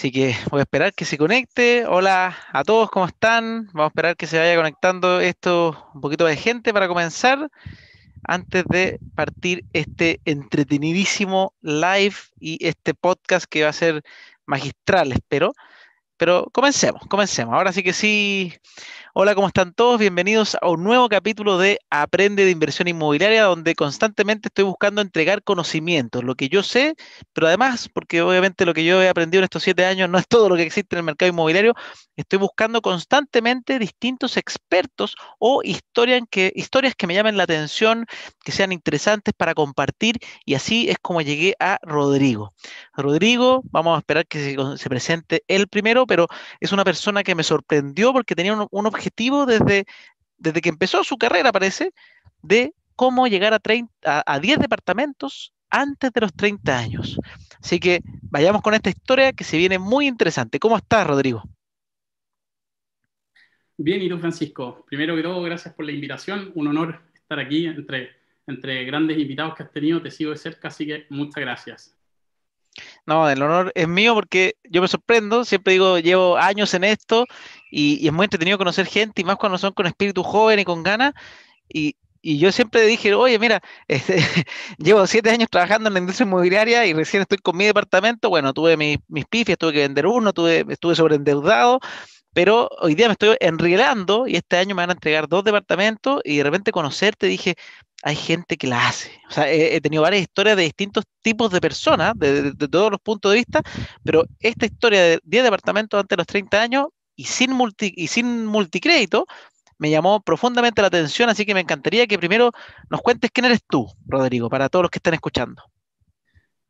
Así que voy a esperar que se conecte. Hola a todos, ¿cómo están? Vamos a esperar que se vaya conectando esto un poquito de gente para comenzar. Antes de partir este entretenidísimo live y este podcast que va a ser magistral, espero. Pero comencemos, comencemos. Ahora sí que sí. Hola, ¿cómo están todos? Bienvenidos a un nuevo capítulo de Aprende de Inversión Inmobiliaria, donde constantemente estoy buscando entregar conocimientos, lo que yo sé, pero además, porque obviamente lo que yo he aprendido en estos siete años no es todo lo que existe en el mercado inmobiliario, estoy buscando constantemente distintos expertos o historias que, historias que me llamen la atención, que sean interesantes para compartir, y así es como llegué a Rodrigo. Rodrigo, vamos a esperar que se, presente él primero, pero es una persona que me sorprendió porque tenía un, un objetivo objetivo desde, desde que empezó su carrera, parece, de cómo llegar a, 30, a, 10 departamentos antes de los 30 años. Así que vayamos con esta historia que se viene muy interesante. ¿Cómo estás, Rodrigo? Bien, y tú, Francisco. Primero que todo, gracias por la invitación. Un honor estar aquí entre, entre grandes invitados que has tenido. Te sigo de cerca, así que muchas gracias. No, el honor es mío porque yo me sorprendo, siempre digo, llevo años en esto y, es muy entretenido conocer gente y más cuando son con espíritu joven y con ganas. Y, yo siempre dije, oye, mira, este, llevo siete años trabajando en la industria inmobiliaria y recién estoy con mi departamento. Bueno, tuve mis, pifias, tuve que vender uno, tuve, estuve sobreendeudado, pero hoy día me estoy enrielando y este año me van a entregar dos departamentos y de repente conocerte dije, hay gente que la hace. O sea, he, tenido varias historias de distintos tipos de personas, de, todos los puntos de vista, pero esta historia de 10 departamentos antes de los 30 años y sin, y sin multicrédito me llamó profundamente la atención, así que me encantaría que primero nos cuentes quién eres tú, Rodrigo, para todos los que están escuchando.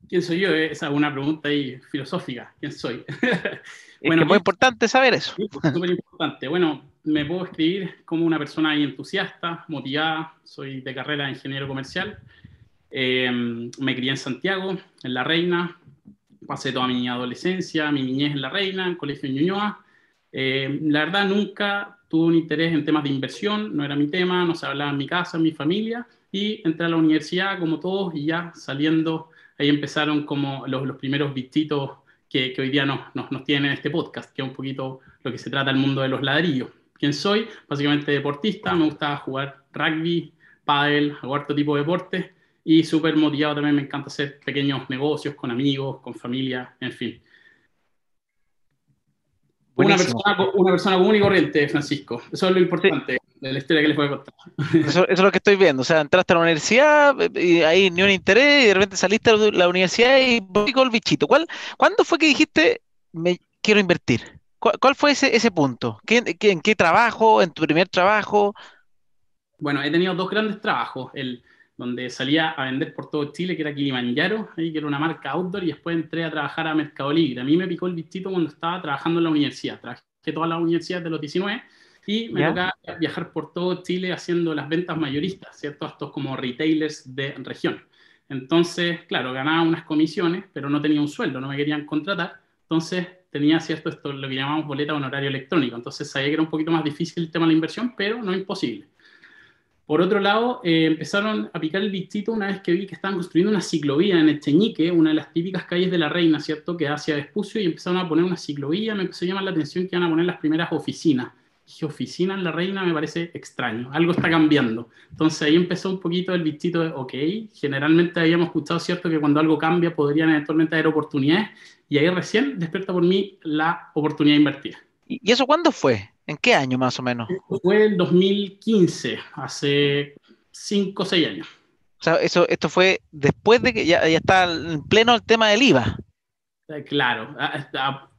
¿Quién soy yo? Esa es una pregunta ahí filosófica. ¿Quién soy? es muy importante saber eso. Súper importante. Bueno, me puedo escribir como una persona entusiasta, motivada, soy de carrera de ingeniero comercial, eh, me crié en Santiago, en La Reina, pasé toda mi adolescencia, mi niñez en La Reina, en colegio de Ñuñoa. Eh, la verdad nunca tuve un interés en temas de inversión, no era mi tema, no se hablaba en mi casa, en mi familia, y entré a la universidad como todos y ya saliendo, ahí empezaron como los, los primeros vistitos que, hoy día nos, nos, nos este podcast, que es un poquito lo que se trata el mundo de los ladrillos quién soy, básicamente deportista, me gusta jugar rugby, pádel, hago otro tipo de deportes y súper motivado también, me encanta hacer pequeños negocios con amigos, con familia, en fin. Una persona, común y corriente, Francisco. Eso es lo importante de la historia que les voy a contar. Eso, es lo que estoy viendo. O sea, entraste a la universidad y ahí ni un interés y de repente saliste a la universidad y con el bichito. ¿Cuándo fue que dijiste, me quiero invertir? ¿Cuál, fue ese, ese punto? en qué trabajo? ¿En tu primer trabajo? Bueno, he tenido dos grandes trabajos. El donde salía a vender por todo Chile, que era Kilimanjaro, ahí que era una marca outdoor, y después entré a trabajar a Mercado Libre. A mí me picó el bichito cuando estaba trabajando en la universidad. Trabajé todas las universidades de los 19 y me tocaba viajar por todo Chile haciendo las ventas mayoristas, ¿cierto? Estos como retailers de región. Entonces, claro, ganaba unas comisiones, pero no tenía un sueldo, no me querían contratar. Entonces, tenía cierto esto, lo que llamamos boleta honorario electrónico, entonces sabía que era un poquito más difícil el tema de la inversión, pero no imposible. Por otro lado, eh, empezaron a picar el bichito una vez que vi que estaban construyendo una ciclovía en esteñique una de las típicas calles de la Reina, ¿cierto?, que hacia despucio y empezaron a poner una ciclovía, me empezó a llamar la atención que iban a poner las primeras oficinas oficina en la reina, me parece extraño, algo está cambiando. Entonces ahí empezó un poquito el bichito de, ok, generalmente habíamos escuchado, ¿cierto?, que cuando algo cambia podrían eventualmente haber oportunidades, y ahí recién despierta por mí la oportunidad invertida ¿Y eso cuándo fue? ¿En qué año más o menos? Fue el 2015, hace 5 o 6 años. O sea, eso, esto fue después de que ya, ya está en pleno el tema del IVA. Eh, claro,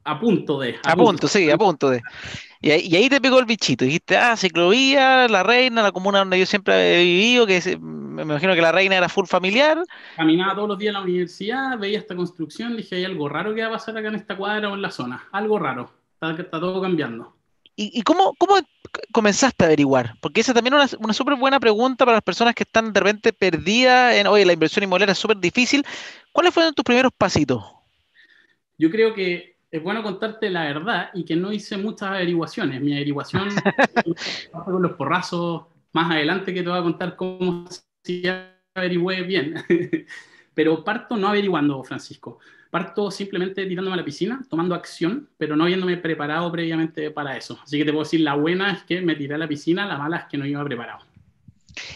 a punto de. A, punto, sí, a punto de. Y ahí, te pegó el bichito. Dijiste, ah, ciclovía, la reina, la comuna donde yo siempre he vivido, que me imagino que la reina era full familiar. Caminaba todos los días a la universidad, veía esta construcción, dije, hay algo raro que va a pasar acá en esta cuadra o en la zona. Algo raro. Está, todo cambiando. ¿Y, cómo, cómo, comenzaste a averiguar? Porque esa también es una, una súper buena pregunta para las personas que están de repente perdidas en, oye, la inversión inmobiliaria es súper difícil. ¿Cuáles fueron tus primeros pasitos? Yo creo que es bueno contarte la verdad y que no hice muchas averiguaciones. Mi averiguación con los porrazos, más adelante que te voy a contar cómo si averigüé bien. pero parto no averiguando, Francisco. Parto simplemente tirándome a la piscina, tomando acción, pero no habiéndome preparado previamente para eso. Así que te puedo decir, la buena es que me tiré a la piscina, la mala es que no iba preparado.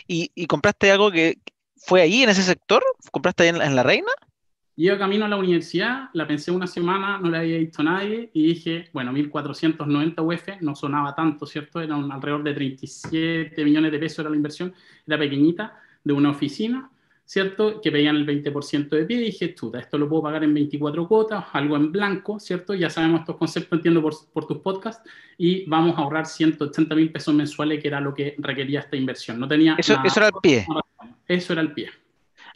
¿Y, compraste algo que fue ahí, en ese sector? ¿Compraste ahí en La Reina? Y camino a la universidad, la pensé una semana, no la había visto nadie y dije, bueno, 1490 UF no sonaba tanto, ¿cierto? Era alrededor de 37 millones de pesos era la inversión, era pequeñita, de una oficina, ¿cierto? Que pedían el 20% de pie y dije, chuta, esto lo puedo pagar en 24 cuotas, algo en blanco, ¿cierto? Ya sabemos estos conceptos, entiendo por, tus podcasts, y vamos a ahorrar 180 mil pesos mensuales, que era lo que requería esta inversión. No tenía... Eso, eso era el pie. Eso era el pie.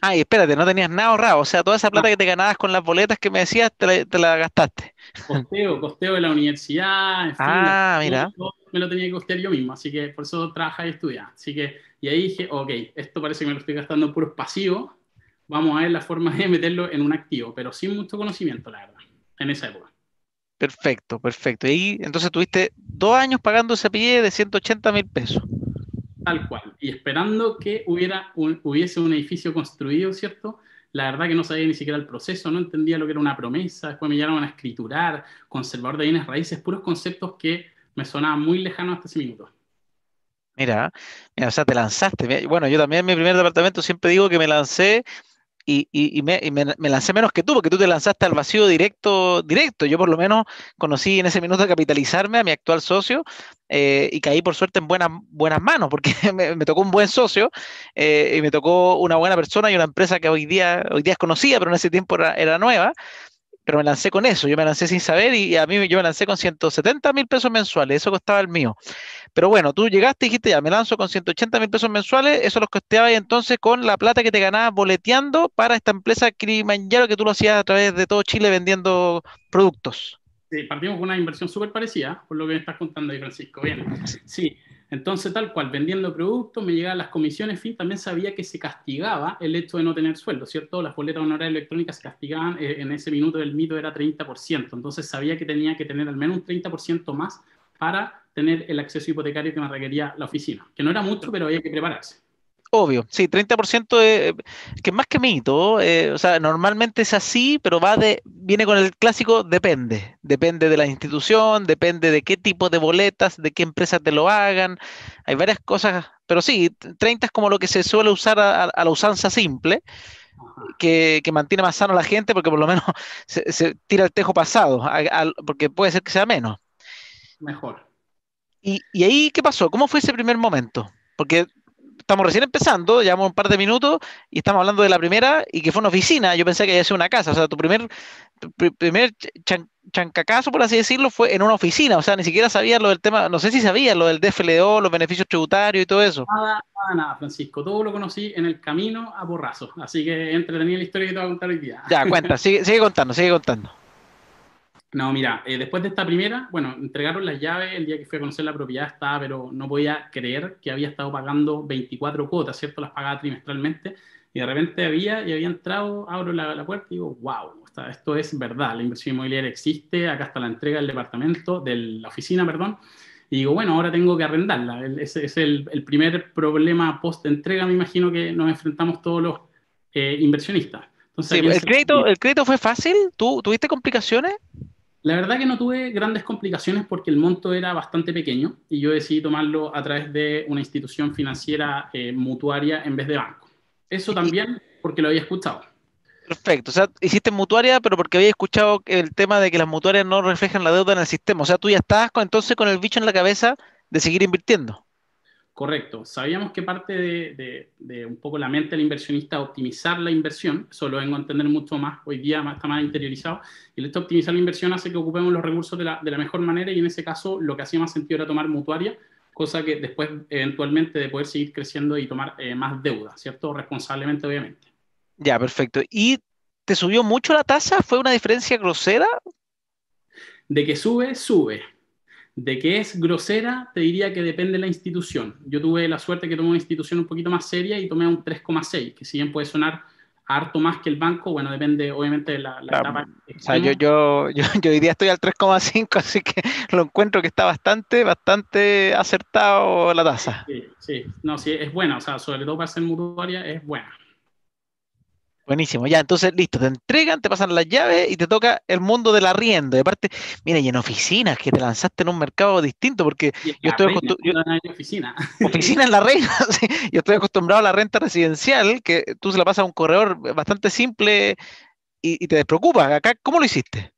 Ah, espérate, no tenías nada ahorrado. O sea, toda esa plata que te ganabas con las boletas que me decías, te la, gastaste. Costeo, costeo de la universidad. En fin, ah, mira. Yo, me lo tenía que costear yo mismo, así que por eso trabaja y estudia. Así que, y ahí dije, ok, esto parece que me lo estoy gastando puro pasivo, Vamos a ver la forma de meterlo en un activo, pero sin mucho conocimiento, la verdad, en esa época. Perfecto, perfecto. Y entonces tuviste dos años pagando ese pie de 180 mil pesos. Tal cual. Y esperando que hubiera hubiese un edificio construido, ¿cierto? La verdad que no sabía ni siquiera el proceso, no entendía lo que era una promesa, después me llamaron a escriturar, conservador de bienes raíces, puros conceptos que me sonaban muy lejanos hasta ese minuto. Mira, mira, o sea, te lanzaste. Bueno, yo también en mi primer departamento siempre digo que me lancé y, me, lancé menos que tú, porque tú te lanzaste al vacío directo, directo. Yo por lo menos conocí en ese minuto a capitalizarme a mi actual socio eh, y caí por suerte en buenas, buenas manos, porque me, tocó un buen socio eh, y me tocó una buena persona y una empresa que hoy día, hoy día es conocida, pero en ese tiempo era nueva pero me lancé con eso, yo me lancé sin saber y, a mí yo me lancé con 170 mil pesos mensuales, eso costaba el mío. Pero bueno, tú llegaste y dijiste, ya me lanzo con 180 mil pesos mensuales, eso los costeaba y entonces con la plata que te ganabas boleteando para esta empresa Crimanjaro que tú lo hacías a través de todo Chile vendiendo productos. Sí, partimos con una inversión súper parecida, por lo que me estás contando ahí, Francisco. Bien, sí. Entonces, tal cual, vendiendo productos, me llegaban las comisiones, también sabía que se castigaba el hecho de no tener sueldo, ¿cierto? Las boletas honorarias electrónicas se castigaban, eh, en ese minuto del mito era 30%, entonces sabía que tenía que tener al menos un 30% más para tener el acceso hipotecario que me requería la oficina, que no era mucho, pero había que prepararse. Obvio, sí, 30% eh, es que más que mito, eh, o sea, normalmente es así, pero va de, viene con el clásico depende, depende de la institución, depende de qué tipo de boletas, de qué empresa te lo hagan, hay varias cosas, pero sí, 30 es como lo que se suele usar a, la usanza simple, que, mantiene más sano a la gente porque por lo menos se, tira el tejo pasado, porque puede ser que sea menos. Mejor. ¿Y, ¿Y ahí qué pasó? ¿Cómo fue ese primer momento? Porque estamos recién empezando, llevamos un par de minutos y estamos hablando de la primera y que fue una oficina. Yo pensé que había sido una casa. O sea, tu primer, primer chancacazo, por así decirlo, fue en una oficina. O sea, ni siquiera sabía lo del tema, no sé si sabías lo del DFLO, los beneficios tributarios y todo eso. Nada, nada, Francisco. Todo lo conocí en el camino a borrazo. Así que entretenía la historia que te voy a contar hoy día. Ya, cuenta, sigue, sigue contando, sigue contando. No, mira, eh, después de esta primera, bueno, entregaron las llaves, el día que fui a conocer la propiedad estaba, pero no podía creer que había estado pagando 24 cuotas, ¿cierto? Las pagaba trimestralmente y de repente había y había entrado, abro la, puerta y digo, wow, esto es verdad, la inversión inmobiliaria existe, acá está la entrega del departamento, de la oficina, perdón, y digo, bueno, ahora tengo que arrendarla. Ese es el, primer problema post-entrega, me imagino que nos enfrentamos todos los eh, inversionistas. el, crédito, ¿El crédito fue fácil? ¿Tú tuviste complicaciones? La verdad que no tuve grandes complicaciones porque el monto era bastante pequeño y yo decidí tomarlo a través de una institución financiera eh, mutuaria en vez de banco. Eso también porque lo había escuchado. Perfecto, o sea, hiciste mutuaria, pero porque había escuchado el tema de que las mutuarias no reflejan la deuda en el sistema. O sea, tú ya estabas con, entonces con el bicho en la cabeza de seguir invirtiendo. Correcto. Sabíamos que parte de, un poco la mente del inversionista optimizar la inversión. Eso lo vengo a entender mucho más. Hoy día está más interiorizado. Y esto optimizar la inversión hace que ocupemos los recursos de la, mejor manera. Y en ese caso, lo que hacía más sentido era tomar mutuaria, cosa que después, eventualmente, de poder seguir creciendo y tomar eh, más deuda, ¿cierto? Responsablemente, obviamente. Ya, perfecto. ¿Y te subió mucho la tasa? ¿Fue una diferencia grosera? De que sube, sube de que es grosera, te diría que depende de la institución. Yo tuve la suerte que tomé una institución un poquito más seria y tomé un 3,6, que si bien puede sonar harto más que el banco, bueno, depende obviamente de la, etapa. O sea, yo, yo, yo, hoy estoy al 3,5, así que lo encuentro que está bastante, bastante acertado la tasa. Sí, sí, no, sí, es buena, o sea, sobre todo para ser mutuaria es buena. Buenísimo, ya, entonces listo, te entregan, te pasan las llaves y te toca el mundo del arriendo. de parte, mira, y en oficinas, que te lanzaste en un mercado distinto, porque yo estoy acostumbrado. oficina. en la reina, yo estoy acostumbrado a la renta residencial, que tú se la pasas a un corredor bastante simple y, te despreocupa. Acá, ¿cómo lo hiciste?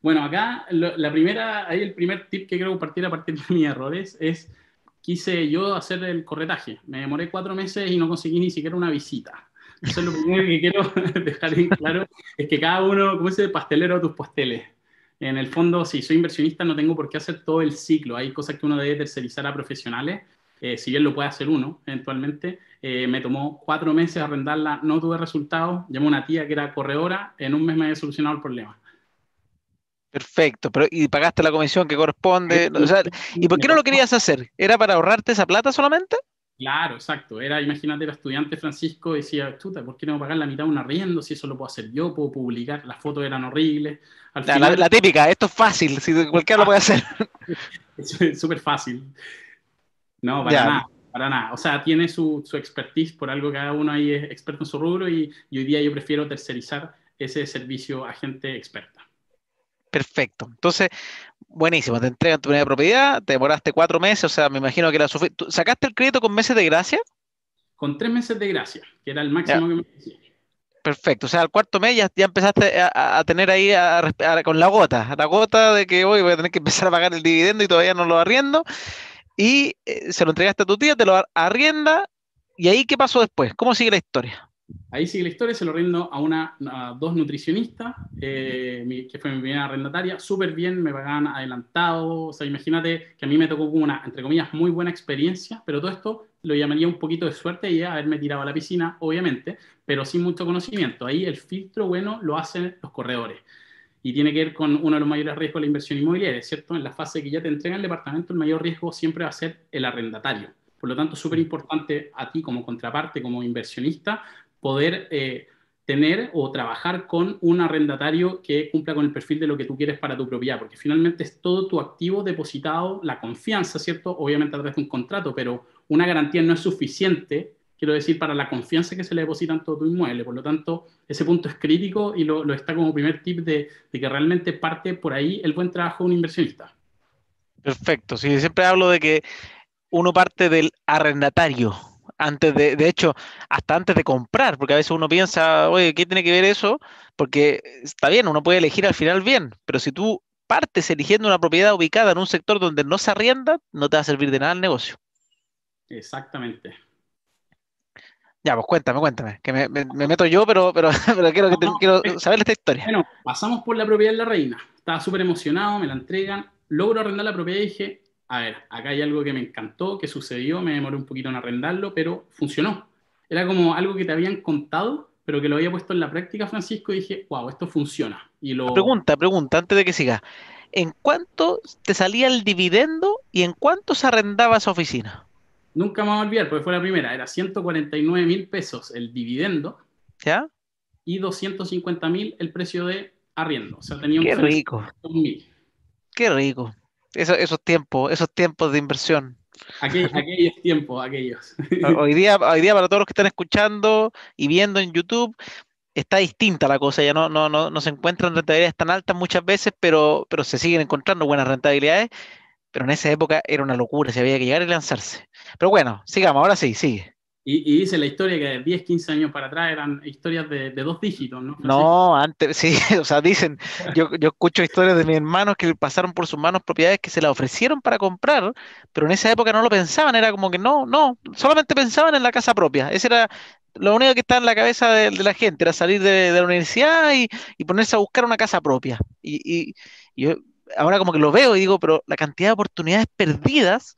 Bueno, acá la primera, ahí el primer tip que quiero compartir a partir de mis errores es quise yo hacer el corretaje. Me demoré cuatro meses y no conseguí ni siquiera una visita. Eso es lo primero que quiero dejar bien claro, es que cada uno, como dice, pastelero tus pasteles. En el fondo, si soy inversionista, no tengo por qué hacer todo el ciclo. Hay cosas que uno debe tercerizar a profesionales, eh, si bien lo puede hacer uno eventualmente. Eh, me tomó cuatro meses arrendarla, no tuve resultados. Llamé a una tía que era corredora, en un mes me había solucionado el problema. Perfecto, pero y pagaste la comisión que corresponde. ¿Y por qué no lo querías hacer? ¿Era para ahorrarte esa plata solamente? Claro, exacto. Era, imagínate, el estudiante Francisco decía, chuta, ¿por qué no pagar la mitad de un arriendo? Si eso lo puedo hacer yo, puedo publicar, las fotos eran horribles. la, típica, esto es fácil, cualquiera lo puede hacer. es súper fácil. No, para nada, para nada. O sea, tiene su, expertise por algo, cada uno ahí es experto en su rubro y, y hoy día yo prefiero tercerizar ese servicio a gente experta. Perfecto. Entonces, buenísimo, te entregan tu primera propiedad, te demoraste cuatro meses, o sea, me imagino que era suficiente. ¿Sacaste el crédito con meses de gracia? Con tres meses de gracia, que era el máximo que me decía. Perfecto, o sea, al cuarto mes ya, empezaste a, tener ahí a, con la gota, la gota de que hoy voy a tener que empezar a pagar el dividendo y todavía no lo arriendo. Y eh, se lo entregaste a tu tía, te lo arrienda. ¿Y ahí qué pasó después? ¿Cómo sigue la historia? Ahí sigue la historia, se lo rindo a, una, dos nutricionistas, eh, que fue mi primera arrendataria, súper bien, me pagaban adelantado, o sea, imagínate que a mí me tocó como una, entre comillas, muy buena experiencia, pero todo esto lo llamaría un poquito de suerte y haberme tirado a la piscina, obviamente, pero sin mucho conocimiento. Ahí el filtro bueno lo hacen los corredores y tiene que ver con uno de los mayores riesgos de la inversión inmobiliaria, ¿cierto? En la fase que ya te entrega el departamento, el mayor riesgo siempre va a ser el arrendatario. Por lo tanto, súper importante a ti como contraparte, como inversionista, poder eh, tener o trabajar con un arrendatario que cumpla con el perfil de lo que tú quieres para tu propiedad, porque finalmente es todo tu activo depositado, la confianza, ¿cierto? Obviamente a través de un contrato, pero una garantía no es suficiente, quiero decir, para la confianza que se le deposita en todo tu inmueble. Por lo tanto, ese punto es crítico y lo, está como primer tip de, de que realmente parte por ahí el buen trabajo de un inversionista. Perfecto, sí, siempre hablo de que uno parte del arrendatario, antes de, de hecho, hasta antes de comprar, porque a veces uno piensa, oye, ¿qué tiene que ver eso? Porque está bien, uno puede elegir al final bien, pero si tú partes eligiendo una propiedad ubicada en un sector donde no se arrienda, no te va a servir de nada el negocio. Exactamente. Ya, pues cuéntame, cuéntame, que me, meto yo, pero, pero, quiero, eh, saber esta historia. Bueno, pasamos por la propiedad de la reina. Estaba súper emocionado, me la entregan, logro arrendar la propiedad y dije, a ver, acá hay algo que me encantó, que sucedió, me demoré un poquito en arrendarlo, pero funcionó. Era como algo que te habían contado, pero que lo había puesto en la práctica, Francisco, y dije, wow, esto funciona. Pregunta, pregunta, antes de que siga ¿En cuánto te salía el dividendo y en cuánto se arrendaba esa oficina? Nunca me voy a olvidar, porque fue la primera, era 149 mil pesos el dividendo. ¿Ya? Y 250 mil el precio de arriendo. O sea, tenía un Qué rico. Mil. Qué rico esos tiempos, esos tiempos de inversión. Aquellos, aquellos ah, tiempos, Hoy día, hoy día, para todos los que están escuchando y viendo en YouTube, está distinta la cosa. Ya no, no, no, se encuentran rentabilidades tan altas muchas veces, pero, pero se siguen encontrando buenas rentabilidades. Pero en esa época era una locura, se había que llegar y lanzarse. Pero bueno, sigamos, ahora sí, sigue. Y, dice la historia que 10, 15 años para atrás eran historias de, dos dígitos, ¿no? No, antes, sí, o sea, dicen, yo, escucho historias de mis hermanos que pasaron por sus manos propiedades que se las ofrecieron para comprar, pero en esa época no lo pensaban, era como que no, no, solamente pensaban en la casa propia, ese era lo único que estaba en la cabeza de, la gente, era salir de, la universidad y, ponerse a buscar una casa propia. Y, yo ahora como que lo veo y digo, pero la cantidad de oportunidades perdidas,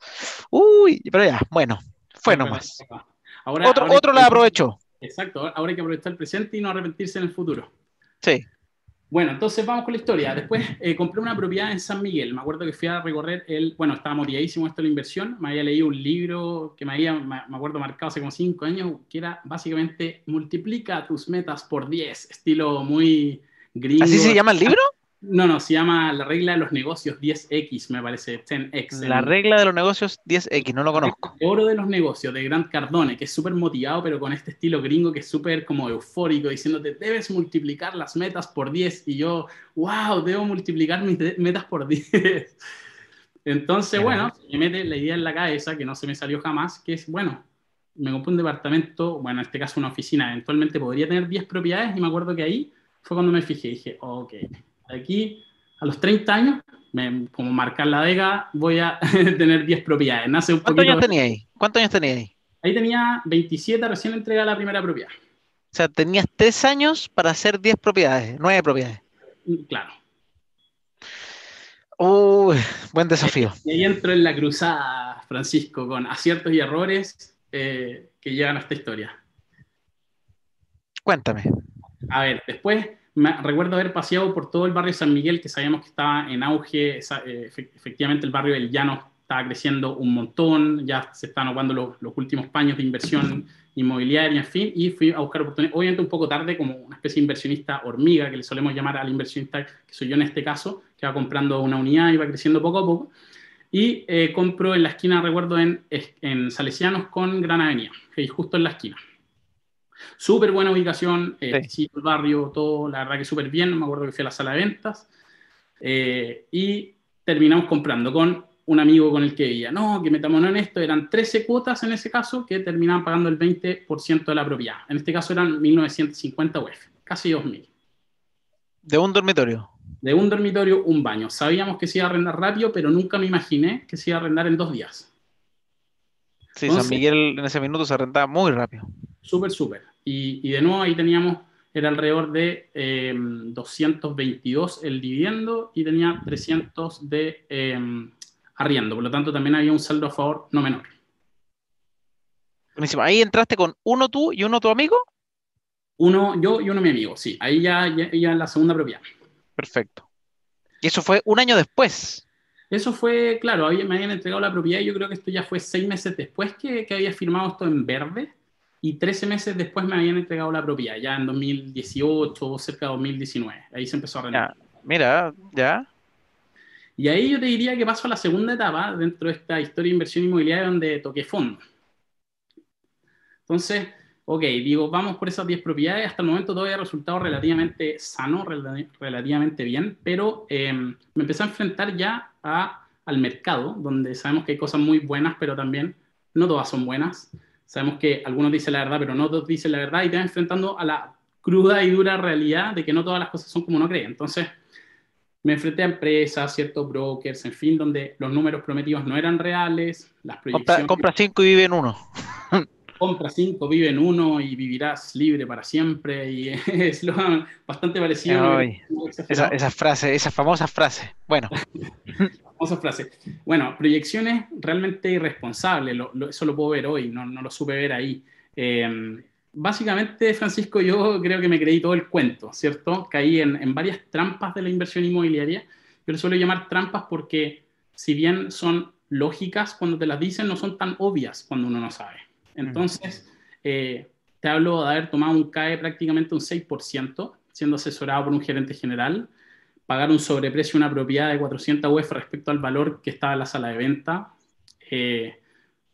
uy, pero ya, bueno, fue nomás otro, la aprovecho. Exacto, ahora hay que aprovechar el presente y no arrepentirse en el futuro. Sí. Bueno, entonces vamos con la historia. Después eh, compré una propiedad en San Miguel. Me acuerdo que fui a recorrer el. Bueno, estaba motivadísimo esto de la inversión. Me había leído un libro que me había, me acuerdo, marcado hace como cinco años, que era básicamente Multiplica tus metas por diez, estilo muy gringo. ¿Así se llama el libro? No, no, se llama la regla de los negocios 10X, me parece, 10X. La regla de los negocios 10X, no lo conozco. oro de los negocios, de Grant Cardone, que es súper motivado, pero con este estilo gringo que es súper como eufórico, diciéndote, debes multiplicar las metas por 10. Y yo, wow, debo multiplicar mis metas por 10. Entonces, bueno, me mete la idea en la cabeza, que no se me salió jamás, que es, bueno, me compré un departamento, bueno, en este caso una oficina, eventualmente podría tener 10 propiedades, y me acuerdo que ahí fue cuando me fijé, y dije, ok, aquí a los 30 años, como marcar la vega, voy a tener 10 propiedades. ¿Cuántos años tenía ahí? ¿Cuántos años tenía ahí? Ahí tenía 27, recién entregada la primera propiedad. O sea, tenías 3 años para hacer 10 propiedades, 9 propiedades. Mm, claro. buen desafío. Y ahí entro en la cruzada, Francisco, con aciertos y errores eh, que llegan a esta historia. Cuéntame. A ver, después me, recuerdo haber paseado por todo el barrio San Miguel, que sabíamos que estaba en auge, eh, efectivamente el barrio del Llano estaba creciendo un montón, ya se estaban ocupando los, últimos paños de inversión inmobiliaria, en fin, y fui a buscar oportunidades, obviamente un poco tarde, como una especie de inversionista hormiga, que le solemos llamar al inversionista, que soy yo en este caso, que va comprando una unidad y va creciendo poco a poco, y eh, compro en la esquina, recuerdo, en, en Salesianos con Gran Avenida, que justo en la esquina. Súper buena ubicación, eh, el barrio, todo, la verdad que súper bien. no Me acuerdo que fui la sala de ventas eh, y terminamos comprando con un amigo con el que vivía. No, que no en esto, eran 13 cuotas en ese caso que terminaban pagando el 20% de la propiedad. En este caso eran 1950 UF, casi 2000. ¿De un dormitorio? De un dormitorio, un baño. Sabíamos que se iba a arrendar rápido, pero nunca me imaginé que se iba a arrendar en dos días. Sí, San Miguel en ese minuto se arrendaba muy rápido. Súper, súper. Y, de nuevo ahí teníamos, era alrededor de 222 eh, el dividendo y tenía 300 de eh, arriendo. Por lo tanto, también había un saldo a favor no menor. Ahí entraste con uno tú y uno tu amigo. Uno yo y uno mi amigo, sí. Ahí ya, ya, la segunda propiedad. Perfecto. Y eso fue un año después. Eso fue, claro, ahí me habían entregado la propiedad y yo creo que esto ya fue seis meses después que, que había firmado esto en verde y 13 meses después me habían entregado la propiedad, ya en 2018 o cerca de 2019. Ahí se empezó a renovar. Mira, ya. Y ahí yo te diría que paso a la segunda etapa dentro de esta historia de inversión inmobiliaria donde toqué fondo. Entonces, ok, digo, vamos por esas 10 propiedades. Hasta el momento todo ha resultado relativamente sano, relativamente bien, pero em, me empecé a enfrentar ya al mercado, donde sabemos que hay cosas muy buenas, pero también no todas son buenas. Sabemos que algunos dicen la verdad, pero no todos dicen la verdad y te enfrentando a la cruda y dura realidad de que no todas las cosas son como uno cree. Entonces, me enfrenté a empresas, ciertos brokers, en fin, donde los números prometidos no eran reales, las proyecciones... Compra 5 y vive en uno. compra 5, vive en uno y vivirás libre para siempre. Y es lo bastante parecido. esa, esa, frase, esa famosa frase. Bueno. famosa frase. Bueno, proyecciones realmente irresponsables, eso lo puedo ver hoy, no, lo supe ver ahí. Em, básicamente, Francisco, yo creo que me creí todo el cuento, ¿cierto? Caí en, varias trampas de la inversión inmobiliaria. Yo le suelo llamar trampas porque si bien son lógicas cuando te las dicen, no son tan obvias cuando uno no sabe. Entonces, eh, te hablo de haber tomado un CAE prácticamente un 6%, siendo asesorado por un gerente general, pagar un sobreprecio a una propiedad de 400 UF e respecto al valor que estaba en la sala de venta, eh,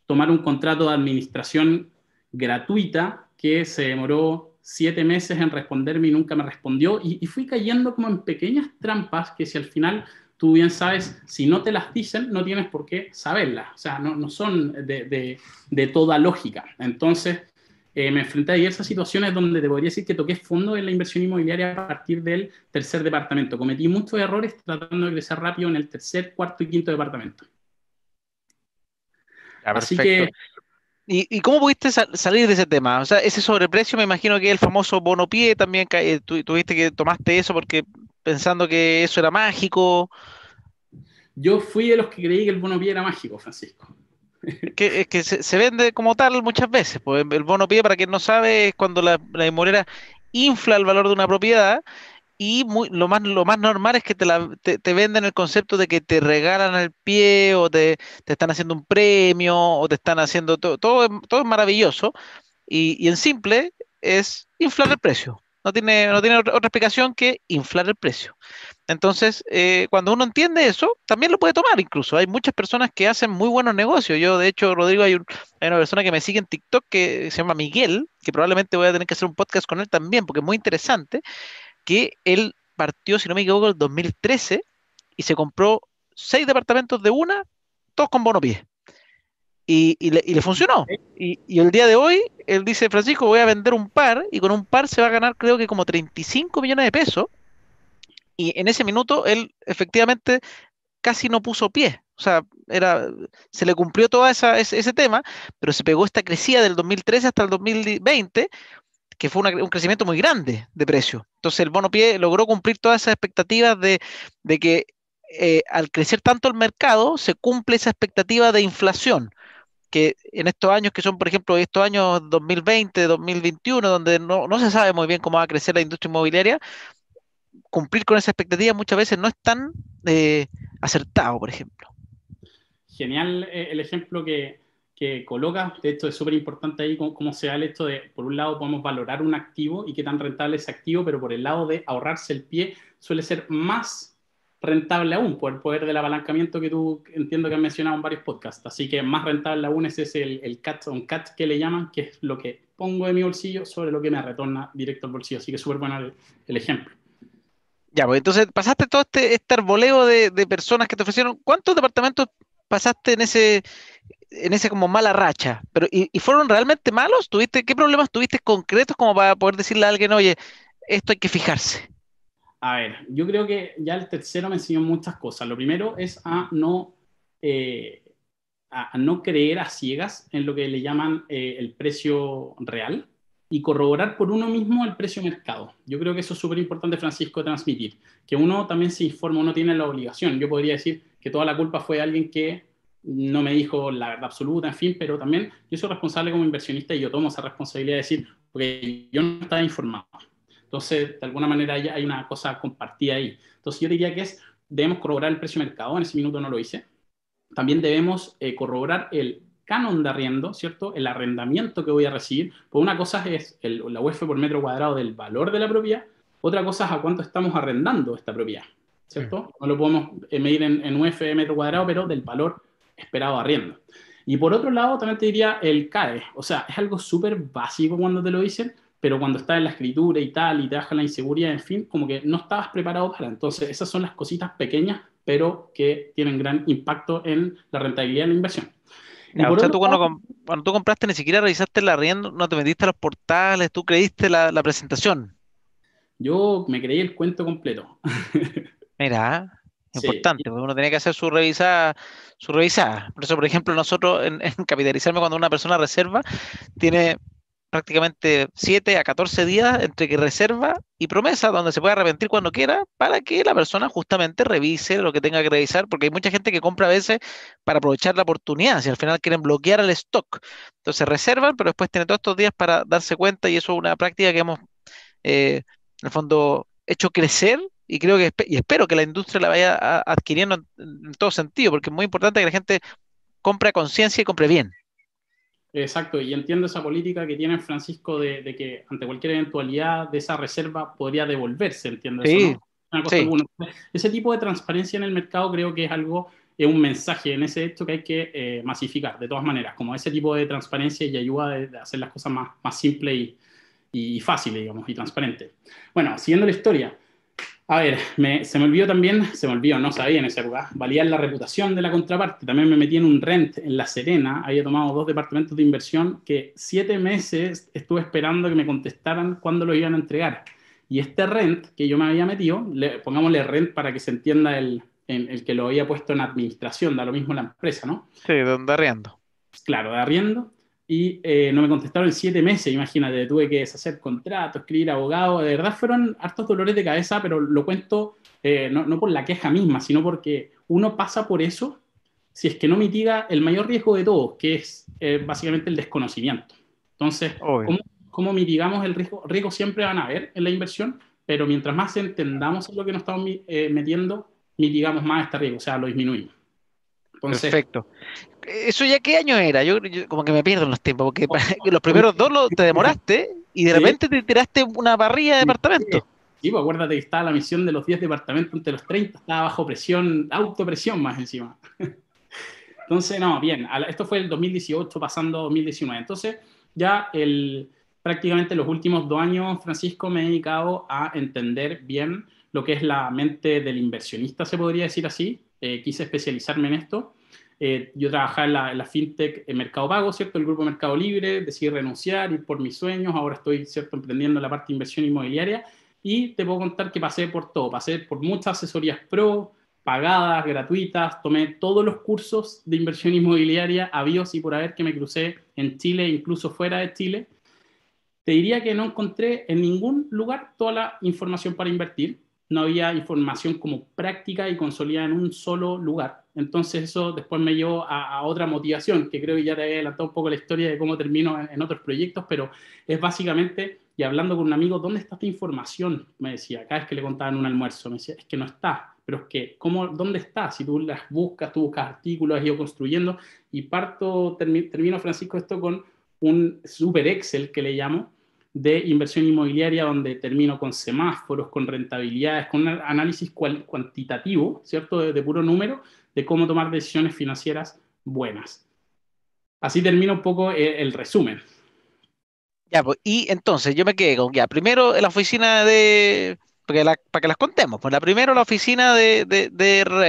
tomar un contrato de administración gratuita que se demoró siete meses en responderme y nunca me respondió, y, fui cayendo como en pequeñas trampas que si al final tú bien sabes, si no te las dicen, no tienes por qué saberlas, o sea, no, son de, de toda lógica. Entonces, eh, me enfrenté a diversas situaciones donde te podría decir que toqué fondo en la inversión inmobiliaria a partir del tercer departamento. Cometí muchos errores tratando de ingresar rápido en el tercer, cuarto y quinto departamento. Así que... ¿Y, cómo pudiste salir de ese tema? O sea, ese sobreprecio, me imagino que el famoso bono también, eh, tuviste que tomaste eso porque pensando que eso era mágico. Yo fui de los que creí que el bono era mágico, Francisco. Que, que se, vende como tal muchas veces. Pues el bono pie, para quien no sabe, es cuando la, la inmobiliaria infla el valor de una propiedad y lo, más, lo más normal es que te, la, venden el concepto de que te regalan el pie o te, están haciendo un premio o te están haciendo todo. Todo, todo es maravilloso y en simple es inflar el precio. No tiene, otra explicación que inflar el precio. Entonces, eh, cuando uno entiende eso, también lo puede tomar incluso. Hay muchas personas que hacen muy buenos negocios. Yo, de hecho, Rodrigo, hay, una persona que me sigue en TikTok que se llama Miguel, que probablemente voy a tener que hacer un podcast con él también, porque es muy interesante, que él partió, si no me equivoco, en el 2013 y se compró seis departamentos de una, todos con bono pie y, le, funcionó. Y, el día de hoy, él dice, Francisco, voy a vender un par y con un par se va a ganar creo que como 35 millones de pesos. Y en ese minuto, él efectivamente casi no puso pie. O sea, era, se le cumplió todo ese, ese tema, pero se pegó esta crecida del 2013 hasta el 2020 que fue un crecimiento muy grande de precio. Entonces el bono pie logró cumplir todas esas expectativas de, que eh, al crecer tanto el mercado se cumple esa expectativa de inflación que en estos años que son, por ejemplo, estos años 2020, 2021, donde no, se sabe muy bien cómo va a crecer la industria inmobiliaria, cumplir con esa expectativa muchas veces no es tan eh, acertado, por ejemplo. Genial eh, el ejemplo que, que coloca. De esto es súper importante ahí cómo, se da el hecho de, por un lado, podemos valorar un activo y qué tan rentable es ese activo, pero por el lado de ahorrarse el pie suele ser más rentable aún por el poder del apalancamiento que tú entiendo que has mencionado en varios podcasts. Así que más rentable aún es ese el cat on cat que le llaman, que es lo que pongo de mi bolsillo sobre lo que me retorna directo al bolsillo. Así que súper bueno el, ejemplo. Ya, pues entonces pasaste todo este, este arboleo de, personas que te ofrecieron. ¿Cuántos departamentos pasaste en ese en ese como mala racha? Pero, y, y fueron realmente malos? ¿Tuviste, ¿Qué problemas tuviste concretos como para poder decirle a alguien, oye, esto hay que fijarse? A ver, yo creo que ya el tercero me enseñó muchas cosas. Lo primero es a no, eh, a no creer a ciegas en lo que le llaman eh, el precio real y corroborar por uno mismo el precio mercado. Yo creo que eso es súper importante, Francisco, transmitir, que uno también se informa, uno tiene la obligación. Yo podría decir que toda la culpa fue de alguien que no me dijo la verdad absoluta, en fin, pero también yo soy responsable como inversionista y yo tomo esa responsabilidad de decir, porque yo no estaba informado. Entonces, de alguna manera hay una cosa compartida ahí. Entonces, yo diría que es, debemos corroborar el precio de mercado, en ese minuto no lo hice. También debemos eh, corroborar el canon de arriendo, ¿cierto? El arrendamiento que voy a recibir. Porque una cosa es el, la UEF por metro cuadrado del valor de la propiedad, otra cosa es a cuánto estamos arrendando esta propiedad, ¿cierto? No lo podemos eh, medir en, en de metro cuadrado, pero del valor esperado de arriendo. Y por otro lado, también te diría el CAE, o sea, es algo súper básico cuando te lo dicen, pero cuando estás en la escritura y tal, y te bajan la inseguridad, en fin, como que no estabas preparado para. Entonces, esas son las cositas pequeñas, pero que tienen gran impacto en la rentabilidad de la inversión. o tú cuando, tú compraste ni siquiera revisaste la rienda, no te metiste a los portales, tú creíste la, presentación. Yo me creí el cuento completo. Mira, importante, uno tenía que hacer su revisada, su revisada. Por eso, por ejemplo, nosotros en capitalizarme cuando una persona reserva, tiene prácticamente 7 a 14 días entre que reserva y promesa, donde se puede arrepentir cuando quiera, para que la persona justamente revise lo que tenga que revisar, porque hay mucha gente que compra a veces para aprovechar la oportunidad, si al final quieren bloquear el stock. Entonces reservan, pero después tienen todos estos días para darse cuenta y eso es una práctica que hemos, eh, en el fondo, hecho crecer y creo que y espero que la industria la vaya adquiriendo en, todo sentido, porque es muy importante que la gente compre a conciencia y compre bien. Exacto, y entiendo esa política que tiene Francisco de, que ante cualquier eventualidad de esa reserva podría devolverse, entiendo eso. Ese tipo de transparencia en el mercado creo que es algo, es un mensaje en ese hecho que hay que eh, masificar, de todas maneras, como ese tipo de transparencia y ayuda a hacer las cosas más, simples y, y fáciles, digamos, y transparentes. Bueno, siguiendo la historia. A ver, se me olvidó también, se me olvidó, no sabía en esa lugar, valía la reputación de la contraparte. También me metí en un rent en La Serena, había tomado dos departamentos de inversión que siete meses estuve esperando que me contestaran cuándo lo iban a entregar. Y este rent que yo me había metido, le, pongámosle rent para que se entienda el, el que lo había puesto en administración, da lo mismo la empresa, ¿no? Sí, de arriendo. Claro, de arriendo y eh, no me contestaron siete meses, imagínate, tuve que deshacer contrato, escribir abogado, de verdad fueron hartos dolores de cabeza, pero lo cuento eh, no, no, por la queja misma, sino porque uno pasa por eso si es que no mitiga el mayor riesgo de todos, que es eh, básicamente el desconocimiento. Entonces, ¿cómo, ¿cómo, mitigamos el riesgo? Riesgos siempre van a haber en la inversión, pero mientras más entendamos lo que nos estamos metiendo, mitigamos más este riesgo, o sea, lo disminuimos. Perfecto. ¿Eso ya qué año era? Yo, como que me pierdo en los tiempos, porque los primeros dos te demoraste y de repente te tiraste una parrilla de departamentos. Sí, pues acuérdate que estaba la misión de los 10 departamentos entre los 30, estaba bajo presión, autopresión más encima. Entonces, no, bien, esto fue el 2018 pasando 2019. Entonces, ya el, prácticamente los últimos dos años, Francisco, me he dedicado a entender bien lo que es la mente del inversionista, se podría decir así. Eh, quise especializarme en esto eh, yo trabajaba en la, fintech en eh, Mercado Pago, ¿cierto? El grupo Mercado Libre, decidí renunciar, ir por mis sueños, ahora estoy, ¿cierto?, emprendiendo la parte de inversión inmobiliaria y te puedo contar que pasé por todo, pasé por muchas asesorías pro, pagadas, gratuitas, tomé todos los cursos de inversión inmobiliaria Bios y por haber que me crucé en Chile, incluso fuera de Chile. Te diría que no encontré en ningún lugar toda la información para invertir, no había información como práctica y consolidada en un solo lugar entonces eso después me llevó a, otra motivación, que creo que ya te he adelantado un poco la historia de cómo termino en, otros proyectos, pero es básicamente, y hablando con un amigo, ¿dónde está esta información? Me decía, cada vez que le contaban en un almuerzo, me decía, es que no está, pero es que, ¿cómo, ¿dónde está? Si tú las buscas, tú buscas artículos, has ido construyendo, y parto, termino Francisco esto con un super Excel que le llamo, de inversión inmobiliaria donde termino con semáforos, con rentabilidades, con un análisis cuantitativo, ¿cierto? De, de, puro número, de cómo tomar decisiones financieras buenas. Así termina un poco eh, el, resumen. Ya, pues, y entonces yo me quedé con, ya, primero la oficina de, para que las contemos. Pues la primero la oficina de,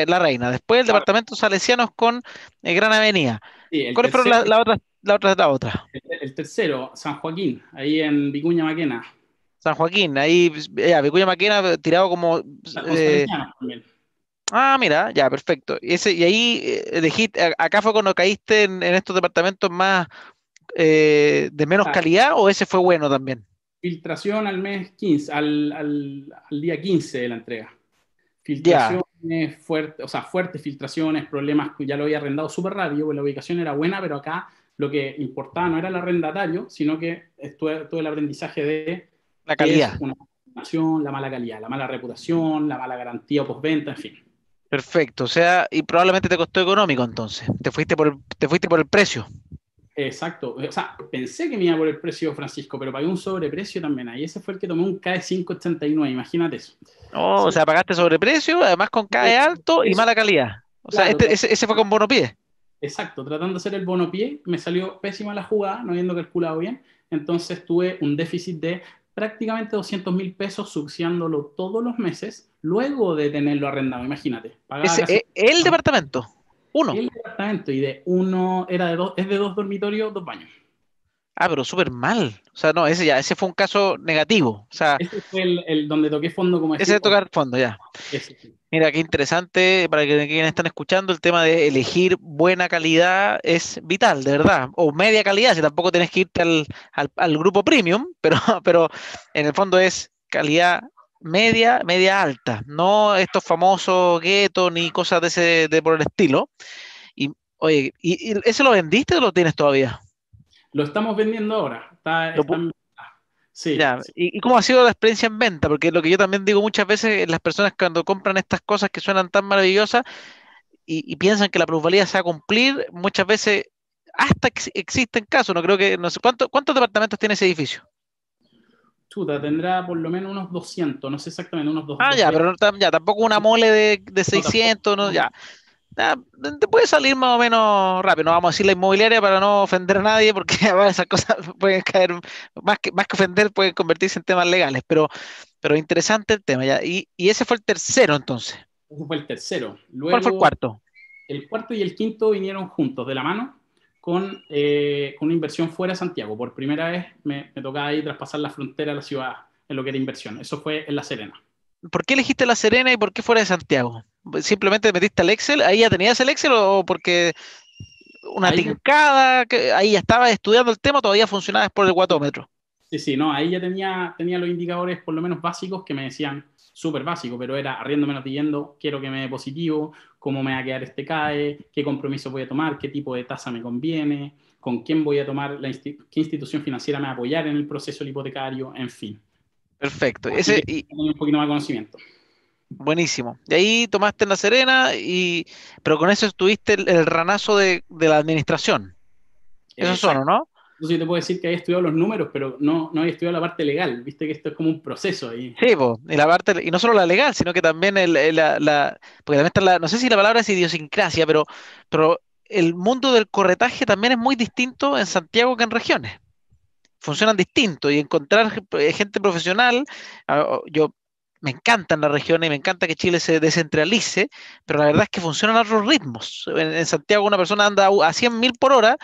la reina, después el departamento salesianos con eh, Gran Avenida. Sí, ¿Cuáles la, otra? La otra, El, tercero, San Joaquín, ahí en Vicuña Maquena. San Joaquín, ahí, ya, Vicuña Maquena tirado como. Ah, mira, ya, perfecto. Y, ese, y ahí eh, acá fue cuando caíste en, estos departamentos más eh, de menos ah, calidad o ese fue bueno también? Filtración al mes 15, al, al, al día 15 de la entrega. Filtraciones fuerte, o sea, fuertes filtraciones, problemas, ya lo había arrendado super rápido, pues la ubicación era buena, pero acá lo que importaba no era el arrendatario, sino que todo el aprendizaje de... La calidad. la mala calidad, la mala reputación, la mala garantía o postventa, en fin. Perfecto, o sea, y probablemente te costó económico entonces. Te fuiste por el, te fuiste por el precio. Exacto, o sea, pensé que me iba por el precio Francisco, pero pagué un sobreprecio también ahí. Ese fue el que tomé un CAE 589, imagínate eso. Oh, o sea, pagaste sobreprecio, además con CAE alto y mala calidad. O sea, este, ese, fue con bono pie. Exacto, tratando de hacer el bono pie, me salió pésima la jugada, no habiendo calculado bien. Entonces tuve un déficit de prácticamente 200 mil pesos subsidiándolo todos los meses luego de tenerlo arrendado, imagínate. Eh, el departamento, uno. El departamento, y de uno, era de dos, es de dos dormitorios, dos baños. Ah, pero súper mal. O sea, no, ese ya, ese fue un caso negativo. O sea, ese fue el, donde toqué fondo como Ese de tocar fondo, ya. Mira, qué interesante, para quienes están escuchando, el tema de elegir buena calidad es vital, de verdad. O media calidad, si tampoco tienes que irte al, grupo premium, pero, pero en el fondo es calidad media, media alta, no estos famosos guetos ni cosas de ese de por el estilo. Y oye, ¿y, ese lo vendiste o lo tienes todavía? Lo estamos vendiendo ahora. Sí, ¿Y, cómo ha sido la experiencia en venta? Porque lo que yo también digo muchas veces, las personas cuando compran estas cosas que suenan tan maravillosas y, piensan que la plusvalía se va a cumplir, muchas veces hasta que existen casos, no creo que, no sé, ¿cuántos departamentos tiene ese edificio? chuta, tendrá por lo menos unos 200, no sé exactamente, unos 200. Ah, ya, pero ya, tampoco una mole de, de 600, no, ya. Te puede salir más o menos rápido, no vamos a decir la inmobiliaria para no ofender a nadie, porque esas cosas pueden caer, más que, más que ofender, pueden convertirse en temas legales, pero, pero interesante el tema. Ya. Y, y ese fue el tercero entonces. fue el tercero. Luego, ¿Cuál fue el cuarto? El cuarto y el quinto vinieron juntos, de la mano. Eh, con, una inversión fuera de Santiago. Por primera vez me, tocaba ahí traspasar la frontera a la ciudad en lo que era inversión. Eso fue en La Serena. ¿Por qué elegiste La Serena y por qué fuera de Santiago? ¿Simplemente metiste el Excel? ¿Ahí ya tenías el Excel o porque una trincada. ahí ya estudiando el tema, todavía funcionaba después el guatómetro. Sí, sí, no, ahí ya tenía, tenía los indicadores por lo menos básicos que me decían súper básico, pero era arriéndome, menos yendo, quiero que me dé positivo, cómo me va a quedar este CAE, qué compromiso voy a tomar, qué tipo de tasa me conviene, con quién voy a tomar, la qué institución financiera me va a apoyar en el proceso hipotecario, en fin. Perfecto. Ese, y, un poquito más de conocimiento. Buenísimo. De ahí tomaste en La Serena, y, pero con eso estuviste el, ranazo de, de, la administración. es son, ¿no? No sé si te puedo decir que he estudiado los números, pero no, no he estudiado la parte legal, viste que esto es como un proceso ahí. Sí, y, la parte, y no solo la legal, sino que también la, porque también está la, no sé si la palabra es idiosincrasia, pero, pero el mundo del corretaje también es muy distinto en Santiago que en regiones. Funcionan distinto y encontrar eh, gente profesional, yo me en las regiones y me encanta que Chile se descentralice, pero la verdad es que funcionan a otros ritmos. En, Santiago una persona anda a 100.000 por hora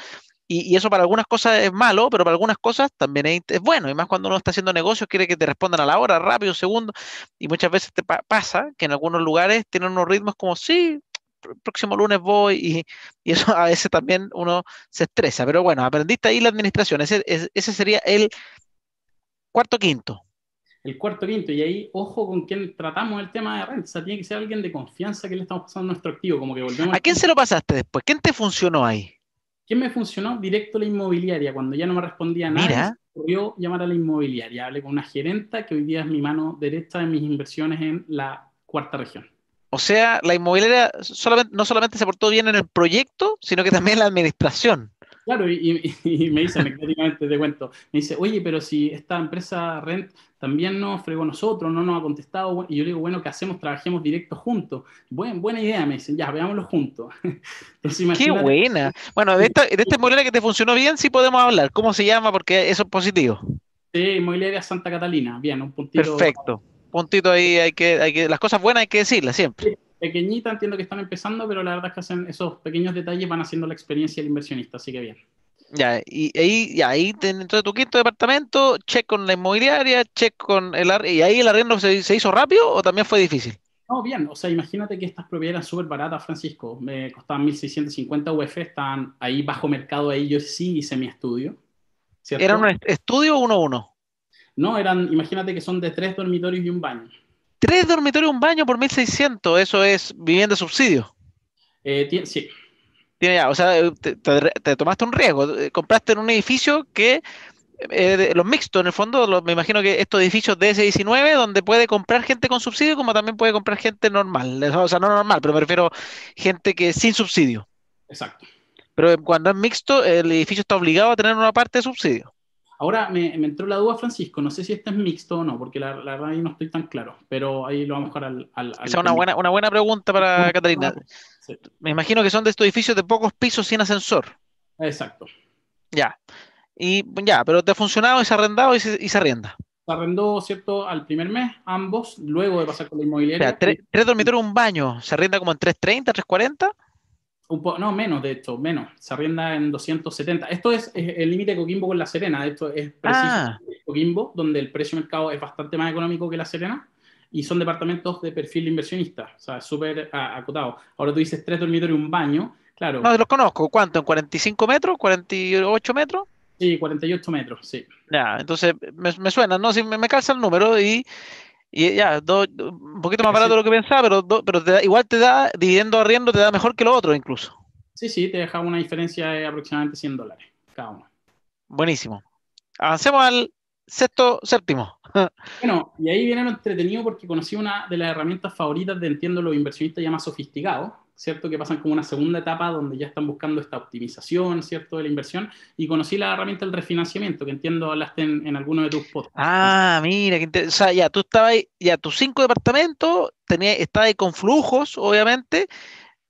y, eso para algunas cosas es malo, pero para algunas cosas también es, bueno. Y más cuando uno está haciendo negocios, quiere que te respondan a la hora, rápido, segundo. Y muchas veces te pasa que en algunos lugares tienen unos ritmos como, sí, el próximo lunes voy. Y, eso a veces también uno se estresa. Pero bueno, aprendiste ahí la administración. Ese, ese sería el cuarto quinto. El cuarto quinto. Y ahí, ojo con quién tratamos el tema de renta. tiene que ser alguien de confianza que le estamos pasando nuestro activo. Como ¿A quién se lo pasaste después? ¿Quién te funcionó ahí? ¿Qué me funcionó? Directo la inmobiliaria. Cuando ya no me respondía nada, Mira. a llamar a la inmobiliaria. Hablé con una gerenta que hoy día es mi mano derecha de mis inversiones en la cuarta región. O sea, la inmobiliaria no solamente se portó bien en el proyecto, sino que también en la administración. Claro, y, me dice mecánicamente te cuento, me dice, oye, pero si esta empresa Rent también nos fregó a nosotros, no nos ha contestado, y yo le digo, bueno, ¿qué hacemos? Trabajemos directo juntos. Buen, buena idea, me dicen, ya, veámoslo juntos. Qué buena. Bueno, de, esta, de inmobiliaria este que te funcionó bien, sí podemos hablar. ¿Cómo se llama? Porque eso es positivo. Sí, inmobiliaria Santa Catalina, bien, un puntito. Perfecto puntito ahí hay que, hay que, las cosas buenas hay que decirlas siempre pequeñita, entiendo que están empezando, pero la verdad es que hacen esos pequeños detalles van haciendo la experiencia del inversionista, así que bien. Ya, y ahí, dentro de tu quinto departamento, check con la inmobiliaria, check con el arriendo, ¿y ahí el arriendo se, hizo rápido o también fue difícil? No, bien, o sea, imagínate que estas propiedades eran súper baratas, Francisco, me costaban 1.650 UF, estaban ahí bajo mercado, ahí yo sí hice mi estudio. ¿cierto? ¿Era un estudio 1 uno? No, eran, imagínate que son de tres dormitorios y un baño. Tres dormitorios, un baño por 1.600, eso es vivienda subsidio. Eh, sí. Tiene ya, o sea, eh, te, tomaste un riesgo, eh, compraste en un edificio que, eh, los mixtos en el fondo, me imagino que estos edificios de 19 donde puede comprar gente con subsidio, como también puede comprar gente normal, o sea, no normal, pero me refiero gente que sin subsidio. Exacto. Pero cuando es mixto, el edificio está obligado a tener una parte de subsidio. Ahora me, entró la duda, Francisco, no sé si este es mixto o no, porque la, verdad ahí no estoy tan claro, pero ahí lo vamos a dejar al... Esa es una buena, una buena pregunta para Catalina. Me imagino que son de estos edificios de pocos pisos sin ascensor. Exacto. Ya. Y ya, pero te ha funcionado y se ha arrendado y se, y se arrenda. Se arrendó, ¿cierto? Al primer mes, ambos, luego de pasar con la inmobiliaria. O tres, dormitorios, un baño, se arrenda como en 330, 340. Un no, menos de esto menos. Se arrienda en 270. Esto es, el límite de Coquimbo con La Serena. Esto es ah. preciso Coquimbo, donde el precio de mercado es bastante más económico que La Serena y son departamentos de perfil inversionista, o sea, súper acotado. Ahora tú dices tres dormitorios y un baño, claro. No, los conozco. ¿Cuánto? ¿En 45 metros? ¿48 metros? Sí, 48 metros, sí. Ya, entonces me, suena, ¿no? Si me, me, calza el número y y ya, un poquito más barato de lo que pensaba, pero, pero igual te da, dividiendo arriendo, te da mejor que lo otro incluso. Sí, sí, te deja una diferencia de aproximadamente 100 dólares cada uno. Buenísimo. Avancemos al sexto, séptimo. Bueno, y ahí viene lo entretenido porque conocí una de las herramientas favoritas de entiendo los inversionistas ya más sofisticados, ¿cierto? Que pasan como una segunda etapa donde ya están buscando esta optimización, ¿cierto? De la inversión. Y conocí la herramienta del refinanciamiento, que entiendo hablaste en, alguno de tus podcasts. Ah, mira, ya tú estabas, ya tus cinco departamentos, tenía, estabas ahí con flujos, obviamente,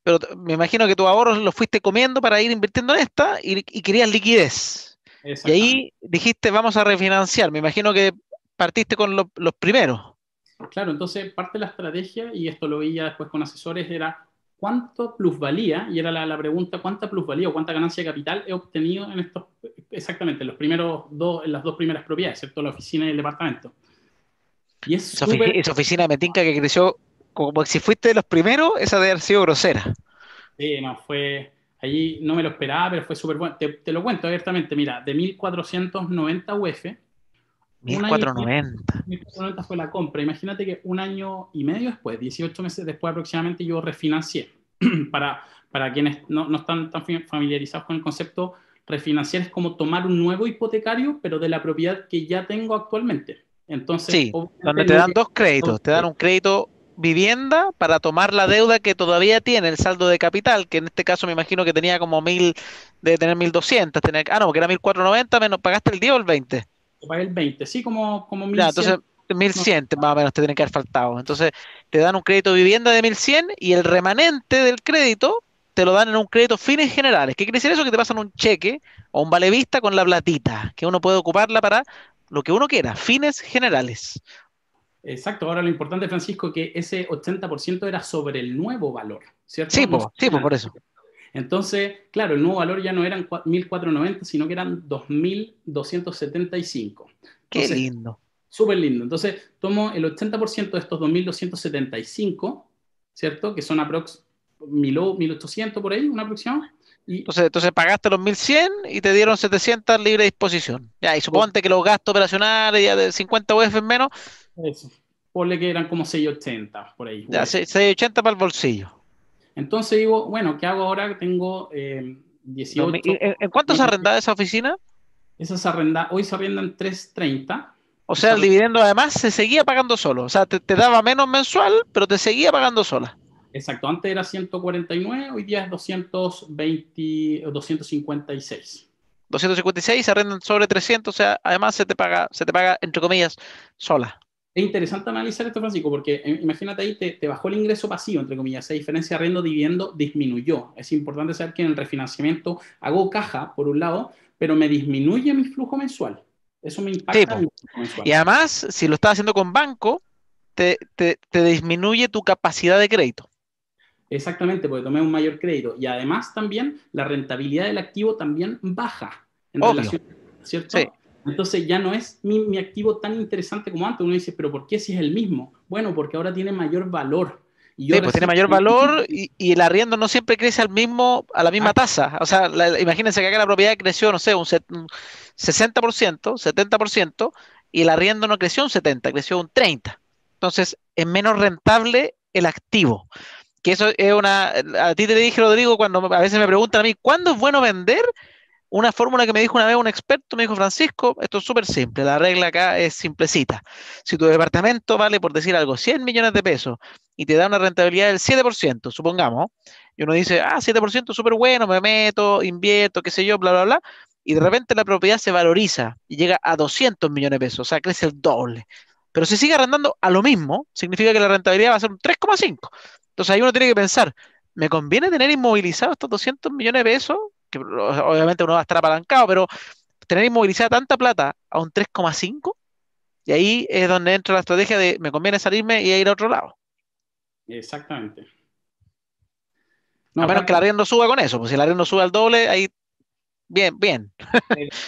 pero me imagino que tus ahorros los fuiste comiendo para ir invirtiendo en esta y, y querías liquidez. Y ahí dijiste, vamos a refinanciar. Me imagino que partiste con los primeros. Claro, entonces parte de la estrategia, y esto lo vi ya después con asesores, era ¿cuánto plusvalía, y era la, pregunta, cuánta plusvalía o cuánta ganancia de capital he obtenido en estos, exactamente, en, los primeros dos, en las dos primeras propiedades, ¿cierto? La oficina y el departamento. Y esa, oficina de Metinca que creció como si fuiste de los primeros, esa debe haber sido grosera. Sí, no, fue, allí no me lo esperaba, pero fue súper bueno. Te, lo cuento abiertamente, mira, de 1490 UF, 1490. 1490 fue la compra. Imagínate que un año y medio después, 18 meses después aproximadamente, yo refinancié. para, para quienes no, están tan familiarizados con el concepto, refinanciar es como tomar un nuevo hipotecario, pero de la propiedad que ya tengo actualmente. Entonces, sí, donde te dan dos créditos, te dan un crédito vivienda para tomar la deuda que todavía tiene el saldo de capital, que en este caso me imagino que tenía como mil, de tener 1200, tener, ah no, que era 1490, menos pagaste el día o el 20 pagué el 20, sí, como, como 1100. entonces 1100 más o menos te tienen que haber faltado. Entonces te dan un crédito de vivienda de 1100 y el remanente del crédito te lo dan en un crédito fines generales. ¿Qué quiere decir eso? Que te pasan un cheque o un valevista con la platita, que uno puede ocuparla para lo que uno quiera, fines generales. Exacto, ahora lo importante, Francisco, que ese 80% era sobre el nuevo valor, ¿cierto? Sí, sí por eso. Entonces, claro, el nuevo valor ya no eran 1.490, sino que eran 2.275. Qué lindo. Súper lindo. Entonces, tomo el 80% de estos 2.275, ¿cierto? Que son aprox 1.800 por ahí, una aproximación. Y, entonces, entonces pagaste los 1.100 y te dieron 700 libre disposición. Ya, y suponte que los gastos operacionales ya de 50 UF menos. Eso. Ponle que eran como 6.80 por ahí. Ya, 6.80 para el bolsillo. Entonces digo, bueno, ¿qué hago ahora? Tengo 18... Eh, ¿En cuánto se arrendaba esa oficina? Esa se arrenda, hoy se arrendan 3.30. O sea, el dividendo además se seguía pagando solo. O sea, te, daba menos mensual, pero te seguía pagando sola. Exacto, antes era 149, hoy día es 220, 256. 256 se arrendan sobre 300, o sea, además se te paga, se te paga entre comillas sola es interesante analizar esto, Francisco, porque eh, imagínate ahí, te, bajó el ingreso pasivo, entre comillas, esa diferencia arriendo viviendo disminuyó. Es importante saber que en el refinanciamiento hago caja, por un lado, pero me disminuye mi flujo mensual. Eso me impacta. Y además, si lo estás haciendo con banco, te, disminuye tu capacidad de crédito. Exactamente, porque tomé un mayor crédito. Y además también la rentabilidad del activo también baja. En Relación, ¿Cierto? Entonces ya no es mi, activo tan interesante como antes. Uno dice, pero ¿por qué si es el mismo? Bueno, porque ahora tiene mayor valor. Y sí, pues tiene mayor valor y, el arriendo no siempre crece al mismo, a la misma ah. tasa. O sea, imagínense que acá la propiedad creció, no sé, un, 60%, 70%, y el arriendo no creció un 70%, creció un 30%. Entonces, es menos rentable el activo. Que eso es una. A ti te dije, Rodrigo, cuando a veces me preguntan a mí, ¿cuándo es bueno vender? Una fórmula que me dijo una vez un experto, me dijo Francisco, esto es súper simple, la regla acá es simplecita. Si tu departamento vale, por decir algo, 100 millones de pesos y te da una rentabilidad del 7%, supongamos, y uno dice, ah, 7% súper bueno, me meto, invierto, qué sé yo, bla, bla, bla, y de repente la propiedad se valoriza y llega a 200 millones de pesos, o sea, crece el doble. Pero si sigue arrendando a lo mismo, significa que la rentabilidad va a ser un 3,5. Entonces ahí uno tiene que pensar, ¿me conviene tener inmovilizado estos 200 millones de pesos obviamente uno va a estar apalancado, pero tener inmovilizada tanta plata a un 3,5, y ahí es donde entra la estrategia de me conviene salirme y ir a otro lado. Exactamente. No, a menos que el no suba con eso, pues si el no sube al doble, ahí bien, bien.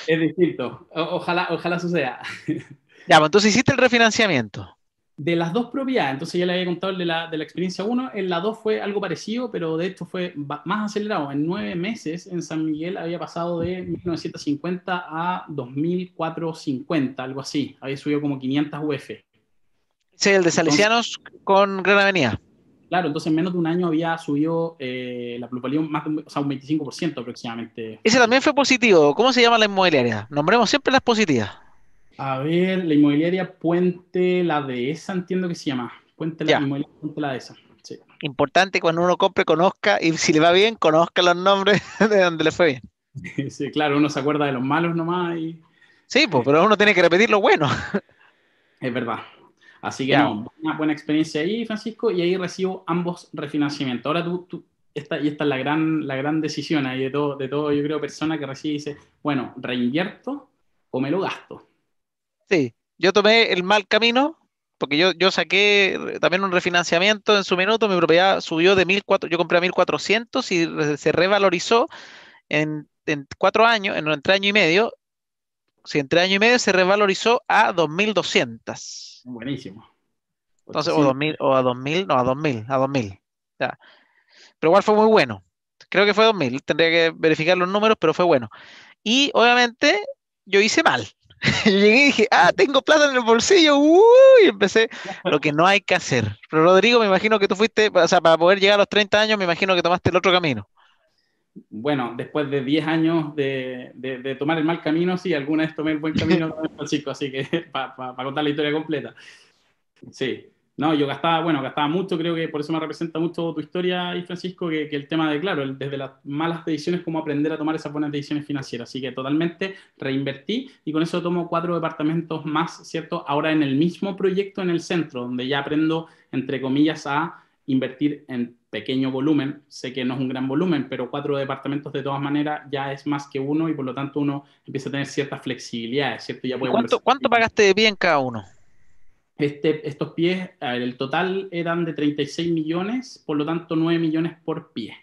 Es, distinto. ojalá, ojalá suceda. Ya, pues, entonces hiciste el refinanciamiento de las dos propiedades, entonces ya le había contado de la, de la experiencia 1, en la 2 fue algo parecido, pero de esto fue más acelerado. En nueve meses en San Miguel había pasado de 1950 a 2450, algo así. Había subido como 500 UF. Sí, el de Salesianos con Gran Avenida. Claro, entonces en menos de un año había subido eh, la plusvalía más o sea, un 25% aproximadamente. Ese también fue positivo. ¿Cómo se llama la inmobiliaria? Nombremos siempre las positivas. A ver, la inmobiliaria Puente La de esa, entiendo que se llama. Puente La, inmobiliaria Puente La Dehesa. Sí. Importante cuando uno compre, conozca y si le va bien, conozca los nombres de donde le fue bien. Sí, claro, uno se acuerda de los malos nomás. Sí, pues, eh. pero uno tiene que repetir lo bueno. Es verdad. Así que una buena experiencia ahí, Francisco, y ahí recibo ambos refinanciamientos. Ahora tú, esta, y esta es la gran, la gran decisión ahí de todo, de todo, yo creo, persona que recibe y dice, bueno, reinvierto o me lo gasto. Sí, yo tomé el mal camino porque yo, saqué también un refinanciamiento en su minuto, mi propiedad subió de 1.400, yo compré a 1.400 y se revalorizó en, cuatro años, en, entre año y medio, si entre año y medio se revalorizó a 2.200. Buenísimo. Entonces, o, 2000, o a 2.000, no, a 2.000, a 2.000. Ya. Pero igual fue muy bueno. Creo que fue 2.000, tendría que verificar los números, pero fue bueno. Y obviamente yo hice mal. Yo llegué y dije, ah, tengo plata en el bolsillo, y empecé lo que no hay que hacer. Pero Rodrigo, me imagino que tú fuiste, o sea, para poder llegar a los 30 años, me imagino que tomaste el otro camino. Bueno, después de 10 años de, tomar el mal camino, sí, alguna vez tomé el buen camino Francisco, así que para contar la historia completa. Sí, no, yo gastaba, bueno, gastaba mucho, creo que por eso me representa mucho tu historia y Francisco, que, el tema de, claro, desde las malas decisiones, cómo aprender a tomar esas buenas decisiones financieras. Así que totalmente reinvertí y con eso tomo cuatro departamentos más, ¿cierto? Ahora en el mismo proyecto en el centro, donde ya aprendo, entre comillas, a invertir en pequeño volumen. Sé que no es un gran volumen, pero cuatro departamentos de todas maneras ya es más que uno y por lo tanto uno empieza a tener ciertas flexibilidades, ¿cierto? Ya puede ¿Cuánto, ¿Cuánto pagaste de bien cada uno? Este, estos pies, el total eran de 36 millones, por lo tanto 9 millones por pie.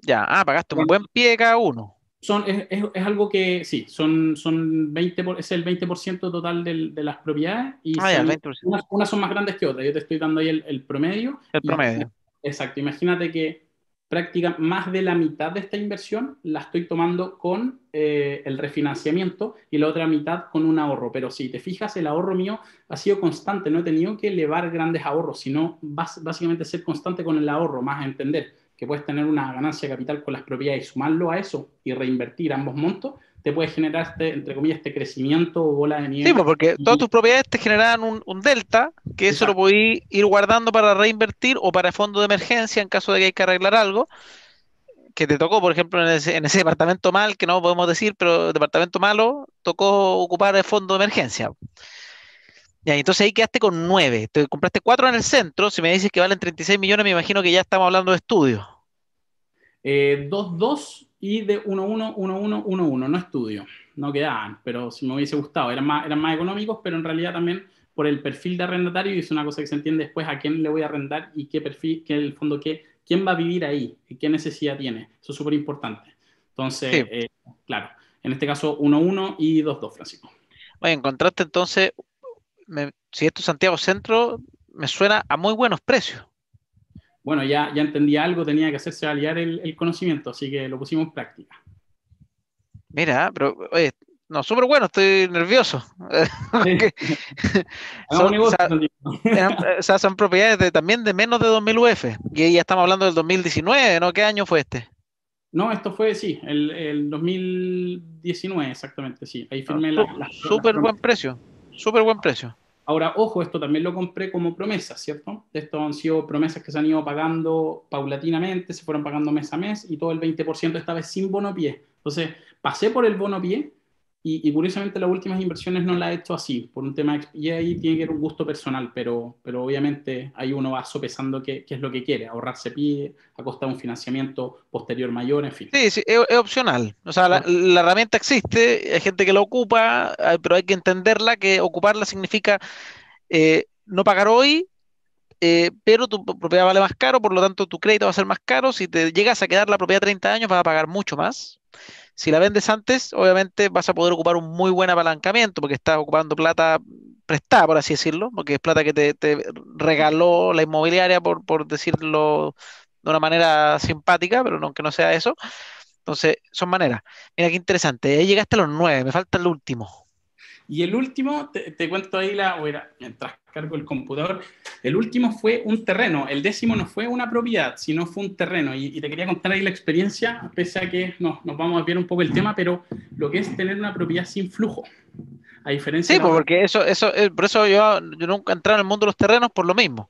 Ya, ah, pagaste un buen pie cada uno. Son, es, algo que, sí, son, son 20 es el 20% total de las propiedades y ah, unas, son más grandes que otras. Yo te estoy dando ahí el, el promedio. El promedio. exacto, imagínate que práctica más de la mitad de esta inversión la estoy tomando con eh, el refinanciamiento y la otra mitad con un ahorro. Pero si te fijas, el ahorro mío ha sido constante, no he tenido que elevar grandes ahorros, sino básicamente ser constante con el ahorro, más a entender que puedes tener una ganancia capital con las propiedades y sumarlo a eso y reinvertir ambos montos, te puede generar, este, entre comillas, este crecimiento o bola de nieve. Sí, pues, porque todas tus propiedades te generan un, delta, que eso lo podéis ir guardando para reinvertir o para fondo de emergencia en caso de que hay que arreglar algo que te tocó, por ejemplo, en ese, departamento mal, que no podemos decir, pero departamento malo, tocó ocupar el fondo de emergencia. Ya, entonces ahí quedaste con nueve. Te compraste cuatro en el centro. Si me dices que valen 36 millones, me imagino que ya estamos hablando de estudios. Eh, dos, dos, y de 1-1, 1-1, 1-1, no estudio, no quedaban, pero si me hubiese gustado, eran más, eran más económicos, pero en realidad también por el perfil de arrendatario, y es una cosa que se entiende después a quién le voy a arrendar y qué perfil, qué el fondo, qué, quién va a vivir ahí y qué necesidad tiene, eso es súper importante. Entonces, eh, claro, en este caso 1-1 y 2-2, Francisco. en contraste entonces, si esto es Santiago Centro, me suena a muy buenos precios bueno, ya, ya entendía algo, tenía que hacerse aliar el, conocimiento, así que lo pusimos en práctica. Mira, pero oye, no, súper bueno, estoy nervioso. son, eh, son propiedades de, también de menos de 2000 UF. Y ya estamos hablando del 2019, ¿no? ¿Qué año fue este? No, esto fue, sí, el, el 2019, exactamente, sí. Ahí firmé ah, la, Súper buen precio, súper buen precio. Ahora, ojo, esto también lo compré como promesa, ¿cierto? Esto han sido promesas que se han ido pagando paulatinamente, se fueron pagando mes a mes y todo el 20% esta vez sin bono pie. Entonces, pasé por el bono pie, y, curiosamente las últimas inversiones no la he hecho así, por un tema, y ahí tiene que ver un gusto personal, pero, pero obviamente ahí uno va sopesando qué, es lo que quiere, ahorrarse pide, a costa de un financiamiento posterior mayor, en fin. Sí, es, opcional. O sea, la, herramienta existe, hay gente que la ocupa, ah, pero hay que entenderla, que ocuparla significa eh, no pagar hoy, eh, pero tu propiedad vale más caro, por lo tanto tu crédito va a ser más caro. Si te llegas a quedar la propiedad 30 años, vas a pagar mucho más. Si la vendes antes, obviamente vas a poder ocupar un muy buen apalancamiento porque estás ocupando plata prestada, por así decirlo, porque es plata que te, regaló la inmobiliaria, por, por, decirlo de una manera simpática, pero aunque no sea eso. Entonces, son maneras. Mira qué interesante. llegaste a los nueve, me falta el último. Y el último, te, cuento ahí la. mientras cargo computador. El último fue un terreno, el décimo no fue una propiedad, sino fue un terreno. Y, te quería contar ahí la experiencia, pese a que no, nos vamos a ver un poco el tema, pero lo que es tener una propiedad sin flujo. A diferencia sí, pues, porque eso, eso, por eso yo, yo nunca entré en el mundo de los terrenos por lo mismo.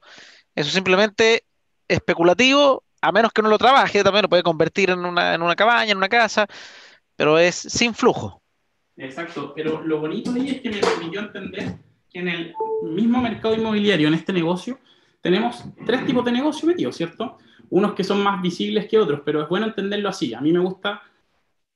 Eso simplemente especulativo, a menos que uno lo trabaje, también lo puede convertir en una, en una cabaña, en una casa, pero es sin flujo. Exacto, pero lo bonito ahí es que me permitió entender en el mismo mercado inmobiliario, en este negocio, tenemos tres tipos de negocio metidos, ¿cierto? Unos que son más visibles que otros, pero es bueno entenderlo así. A mí me gusta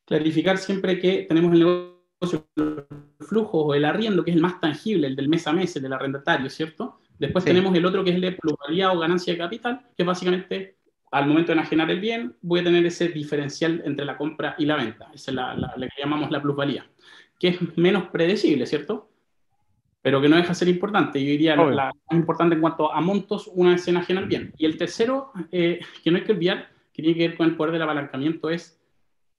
clarificar siempre que tenemos el negocio, el flujo o el arriendo, que es el más tangible, el del mes a mes, el del arrendatario, ¿cierto? Después tenemos el otro que es el de pluralidad o ganancia de capital, que básicamente al momento de enajenar el bien, voy a tener ese diferencial entre la compra y la venta. Esa es la, que llamamos la plusvalía, que es menos predecible, ¿cierto? pero que no deja de ser importante. Yo diría la, más importante en cuanto a montos, una escena general bien. Y el tercero, eh, que no hay que olvidar, que tiene que ver con el poder del apalancamiento, es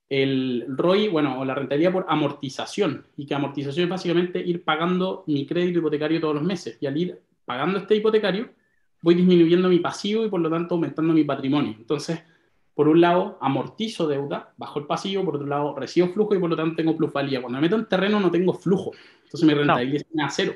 el ROI, bueno, o la rentabilidad por amortización. Y que amortización es básicamente ir pagando mi crédito hipotecario todos los meses. Y al ir pagando este hipotecario, voy disminuyendo mi pasivo y por lo tanto aumentando mi patrimonio. Entonces, por un lado amortizo deuda, bajo el pasillo, por otro lado recibo flujo y por lo tanto tengo plusvalía. Cuando me meto en terreno no tengo flujo, entonces mi rentabilidad es a cero.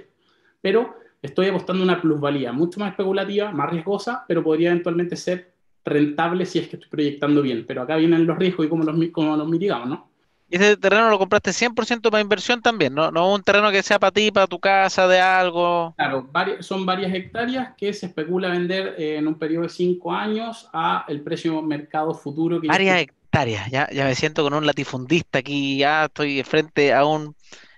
Pero estoy apostando una plusvalía mucho más especulativa, más riesgosa, pero podría eventualmente ser rentable si es que estoy proyectando bien. Pero acá vienen los riesgos y como los, cómo los mitigamos, ¿no? Y ese terreno lo compraste 100% para inversión también, ¿no? No un terreno que sea para ti, para tu casa, de algo. Claro, son varias hectáreas que se especula vender eh, en un periodo de cinco años a el precio mercado futuro. Que varias hectáreas, ya, me siento con un latifundista aquí, ya estoy frente a un...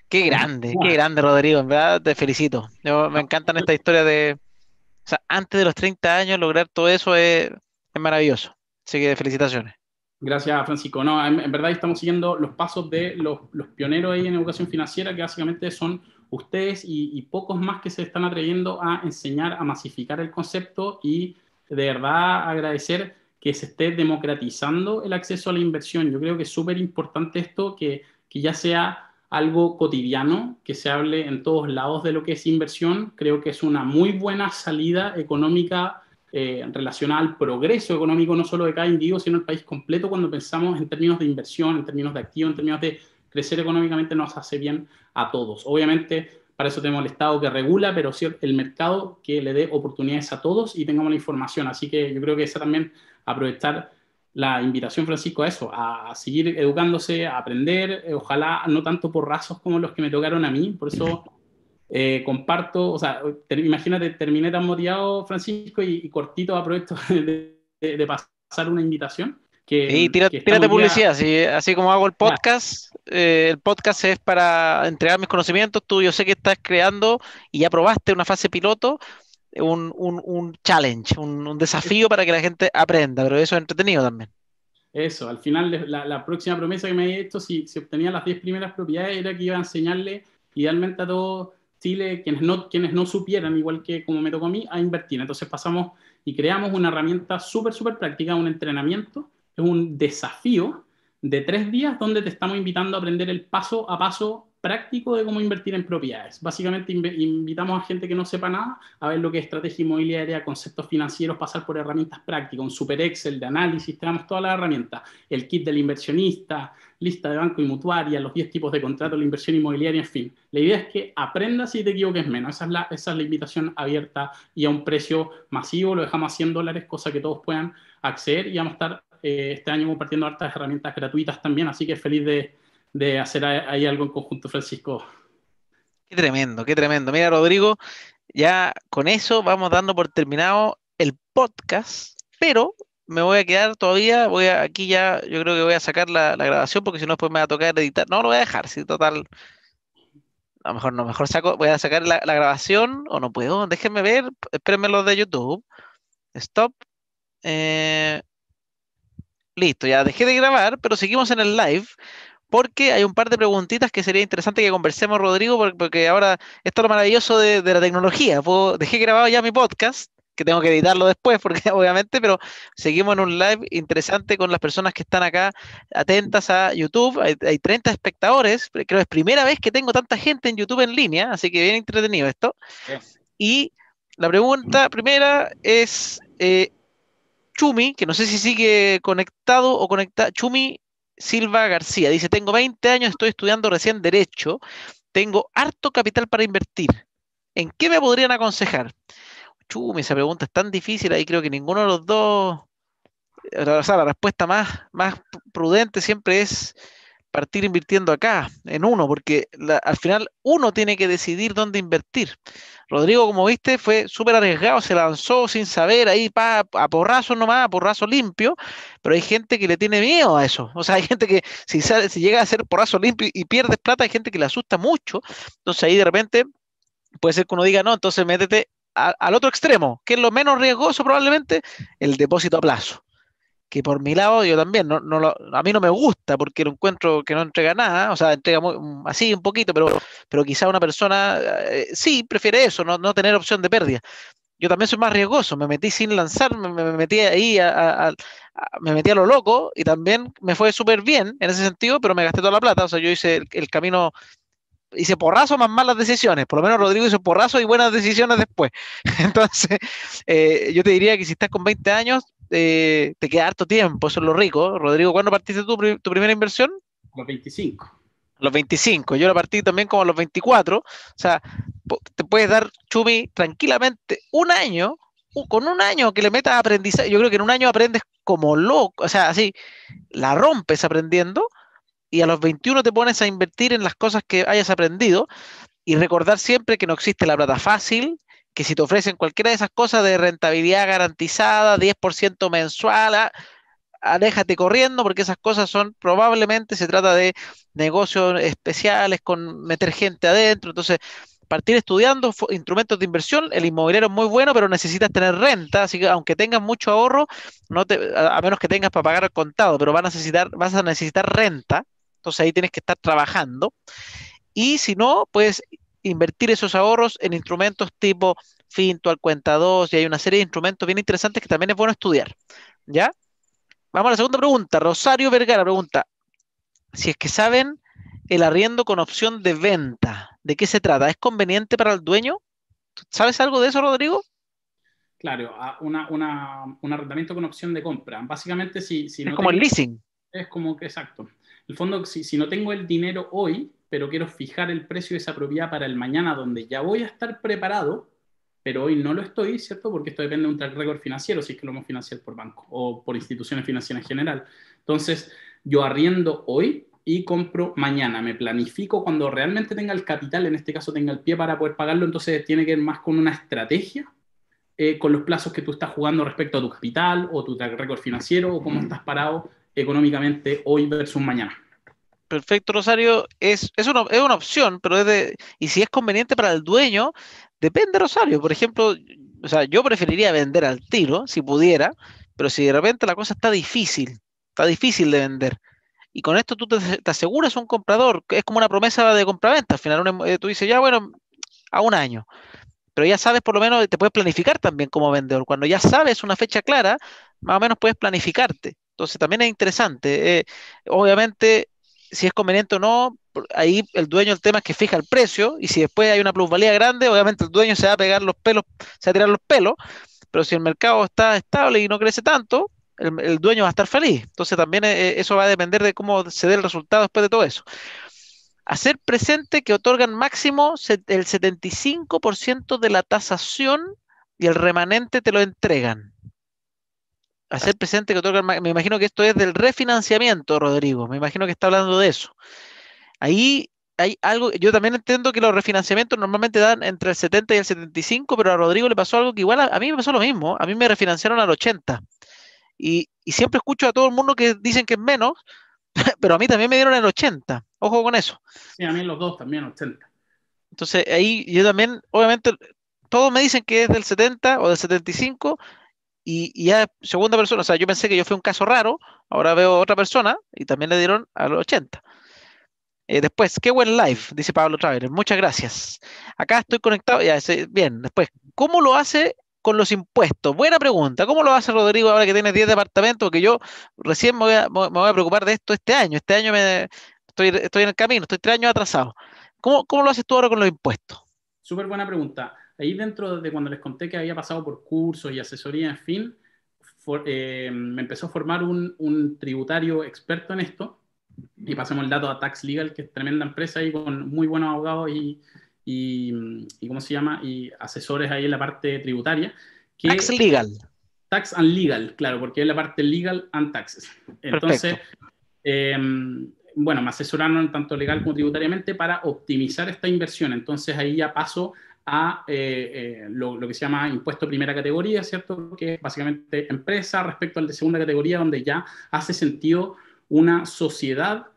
Qué grande, qué grande Rodrigo, en verdad te felicito. me encantan esta historia de... O sea, antes de los 30 años lograr todo eso es, es maravilloso. Así que felicitaciones. Gracias, Francisco. No, en, verdad estamos siguiendo los pasos de los, pioneros ahí en educación financiera, que básicamente son ustedes y, pocos más que se están atreviendo a enseñar, a masificar el concepto y de verdad agradecer que se esté democratizando el acceso a la inversión. Yo creo que es súper importante esto, que, que ya sea algo cotidiano, que se hable en todos lados de lo que es inversión. Creo que es una muy buena salida económica eh, relacionada al progreso económico no solo de cada individuo, sino del país completo cuando pensamos en términos de inversión, en términos de activo, en términos de crecer económicamente nos hace bien a todos. Obviamente, para eso tenemos el Estado que regula, pero el mercado que le dé oportunidades a todos y tengamos la información. Así que yo creo que es también aprovechar la invitación, Francisco, a eso, a seguir educándose, a aprender, eh, ojalá no tanto por razos como los que me tocaron a mí, por eso eh, comparto, o sea, imagínate, terminé tan motivado, Francisco, y, cortito aprovecho de, de, pasar una invitación. Que, tírate publicidad, así como hago el podcast, eh, el podcast es para entregar mis conocimientos, tú yo sé que estás creando y ya probaste una fase piloto, un, challenge, un, desafío para que la gente aprenda, pero eso es entretenido también. Eso, al final la, próxima promesa que me he hecho, si, se obtenía las 10 primeras propiedades, era que iba a enseñarle idealmente a todos Chile, quienes no, quienes no supieran, igual que como me tocó a mí, a invertir. Entonces pasamos y creamos una herramienta súper, súper práctica, un entrenamiento, es un desafío de tres días donde te estamos invitando a aprender el paso a paso práctico de cómo invertir en propiedades. Básicamente invitamos a gente que no sepa nada a ver lo que es estrategia inmobiliaria, conceptos financieros, pasar por herramientas prácticas, un super Excel de análisis, tenemos todas las herramientas, el kit del inversionista, lista de banco y mutuaria, los 10 tipos de contrato, la inversión inmobiliaria, en fin. La idea es que aprendas y te equivoques menos. Esa es la, esa invitación abierta y a un precio masivo, lo dejamos a 100 dólares, cosa que todos puedan acceder y vamos a estar eh, este año compartiendo hartas herramientas gratuitas también, así que feliz de de hacer ahí algo en conjunto, Francisco. Qué tremendo, qué tremendo. Mira, Rodrigo, ya con eso vamos dando por terminado el podcast, pero me voy a quedar todavía, voy a, aquí ya yo creo que voy a sacar la, grabación porque si no después me va a tocar editar. No, lo voy a dejar, sí, total... A lo mejor no, mejor saco, voy a sacar la, grabación o no puedo. Déjenme ver, espérenme los de YouTube. Stop. Eh, listo, ya dejé de grabar, pero seguimos en el live porque hay un par de preguntitas que sería interesante que conversemos, Rodrigo, porque ahora esto es lo maravilloso de, la tecnología. dejé grabado ya mi podcast, que tengo que editarlo después, porque obviamente, pero seguimos en un live interesante con las personas que están acá atentas a YouTube. Hay, 30 espectadores, creo que es primera vez que tengo tanta gente en YouTube en línea, así que bien entretenido esto. Y la pregunta primera es... Eh, Chumi, que no sé si sigue conectado o conectado. Chumi, Silva García dice, tengo 20 años, estoy estudiando recién derecho, tengo harto capital para invertir. ¿En qué me podrían aconsejar? esa pregunta es tan difícil, ahí creo que ninguno de los dos... O sea, la respuesta más, más prudente siempre es partir invirtiendo acá, en uno, porque al final uno tiene que decidir dónde invertir. Rodrigo, como viste, fue súper arriesgado, se lanzó sin saber, ahí pa, a porrazo nomás, a porrazo limpio, pero hay gente que le tiene miedo a eso. O sea, hay gente que si, sale, si llega a ser porrazo limpio y pierdes plata, hay gente que le asusta mucho. Entonces ahí de repente puede ser que uno diga, no, entonces métete al otro extremo, que es lo menos riesgoso probablemente, el depósito a plazo que por mi lado yo también, no, a mí no me gusta porque lo encuentro que no entrega nada, o sea, entrega mm, así un poquito, pero, pero quizá una persona eh, sí prefiere eso, no, tener opción de pérdida. Yo también soy más riesgoso, me metí sin lanzar, me, metí ahí, a, me metí a lo loco y también me fue súper bien en ese sentido, pero me gasté toda la plata, o sea, yo hice el, camino hice porrazo más malas decisiones. Por lo menos Rodrigo hizo porrazo y buenas decisiones después. Entonces, eh, yo te diría que si estás con 20 años, eh, te queda harto tiempo, eso es lo rico. Rodrigo, ¿cuándo partiste tu primera inversión? Los 25 los 25. Yo la partí también como a los 24. O sea, te puedes dar, Chumi, tranquilamente un año, con un año que le metas aprendizaje. Yo creo que en un año aprendes como loco, o sea, así, la rompes aprendiendo y a los 21 te pones a invertir en las cosas que hayas aprendido y recordar siempre que no existe la plata fácil, que si te ofrecen cualquiera de esas cosas de rentabilidad garantizada, 10% mensual, aléjate ah, ah, corriendo porque esas cosas son probablemente se trata de negocios especiales con meter gente adentro. Entonces, partir estudiando instrumentos de inversión, el inmobiliario es muy bueno, pero necesitas tener renta, así que aunque tengas mucho ahorro, a, menos que tengas para pagar el contado, pero vas a necesitar, vas a necesitar renta, entonces ahí tienes que estar trabajando. Y si no, pues invertir esos ahorros en instrumentos tipo Finto, al cuenta 2, y hay una serie de instrumentos bien interesantes que también es bueno estudiar. ¿Ya? Vamos a la segunda pregunta. Rosario Vergara pregunta, si es que saben el arriendo con opción de venta, ¿de qué se trata? ¿Es conveniente para el dueño? ¿Sabes algo de eso, Rodrigo? Claro, un arrendamiento con opción de compra. Básicamente, si, es como el leasing. Es como que, exacto el fondo, si, si no tengo el dinero hoy, pero quiero fijar el precio de esa propiedad para el mañana, donde ya voy a estar preparado, pero hoy no lo estoy, ¿cierto? Porque esto depende de un track record financiero, si es que lo hemos financiado por banco o por instituciones financieras en general. Entonces, yo arriendo hoy y compro mañana, me planifico cuando realmente tenga el capital, en este caso tenga el pie para poder pagarlo, entonces tiene que ver más con una estrategia, eh, con los plazos que tú estás jugando respecto a tu capital o tu track record financiero o cómo estás parado económicamente hoy versus mañana. Perfecto, Rosario. Es, una, es una opción, pero es de, y si es conveniente para el dueño, depende, Rosario. Por ejemplo, o sea, yo preferiría vender al tiro, si pudiera, pero si de repente la cosa está difícil, está difícil de vender, y con esto tú te, aseguras un comprador, es como una promesa de compraventa. Al final em, eh, tú dices, ya bueno, a un año. Pero ya sabes, por lo menos, te puedes planificar también como vendedor. Cuando ya sabes una fecha clara, más o menos puedes planificarte. Entonces también es interesante. Eh, obviamente, si es conveniente o no, ahí el dueño el tema es que fija el precio y si después hay una plusvalía grande, obviamente el dueño se va a pegar los pelos, se va a tirar los pelos, pero si el mercado está estable y no crece tanto, el, dueño va a estar feliz. Entonces también eh, eso va a depender de cómo se dé el resultado después de todo eso. Hacer presente que otorgan máximo el 75% de la tasación y el remanente te lo entregan hacer presente que me imagino que esto es del refinanciamiento, Rodrigo, me imagino que está hablando de eso. Ahí hay algo, yo también entiendo que los refinanciamientos normalmente dan entre el 70 y el 75, pero a Rodrigo le pasó algo que igual a, mí me pasó lo mismo, a mí me refinanciaron al 80. Y, y, siempre escucho a todo el mundo que dicen que es menos, pero a mí también me dieron el 80, ojo con eso. Sí, a mí los dos también 80. Entonces ahí yo también, obviamente, todos me dicen que es del 70 o del 75 y, ya segunda persona, o sea, yo pensé que yo fui un caso raro, ahora veo otra persona y también le dieron a los 80. Eh, después, qué buen live, dice Pablo Traveler, muchas gracias. Acá estoy conectado, ya, bien, después, ¿cómo lo hace con los impuestos? Buena pregunta, ¿cómo lo hace Rodrigo ahora que tiene 10 departamentos? que yo recién me voy, a, preocupar de esto este año, este año me, estoy, en el camino, estoy tres años atrasado. ¿Cómo, ¿Cómo lo haces tú ahora con los impuestos? Súper buena pregunta. Ahí dentro de cuando les conté que había pasado por cursos y asesoría, en fin, eh, me empezó a formar un, tributario experto en esto. Y pasamos el dato a Tax Legal, que es tremenda empresa ahí con muy buenos abogados y, y, ¿cómo se llama? Y asesores ahí en la parte tributaria. Que, tax Legal. Tax and Legal, claro, porque es la parte legal and taxes. Entonces, em, bueno, me asesoraron tanto legal como tributariamente para optimizar esta inversión. Entonces ahí ya paso a eh, eh, lo, que se llama impuesto primera categoría, ¿cierto? Que es básicamente empresa respecto al de segunda categoría, donde ya hace sentido una sociedad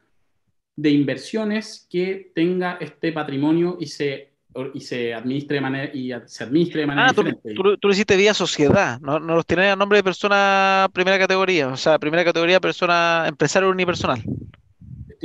de inversiones que tenga este patrimonio y se y se administre de manera y se administre de manera ah, tú, tú, hiciste vía sociedad, no, los tiene a nombre de persona primera categoría, o sea, primera categoría persona empresario unipersonal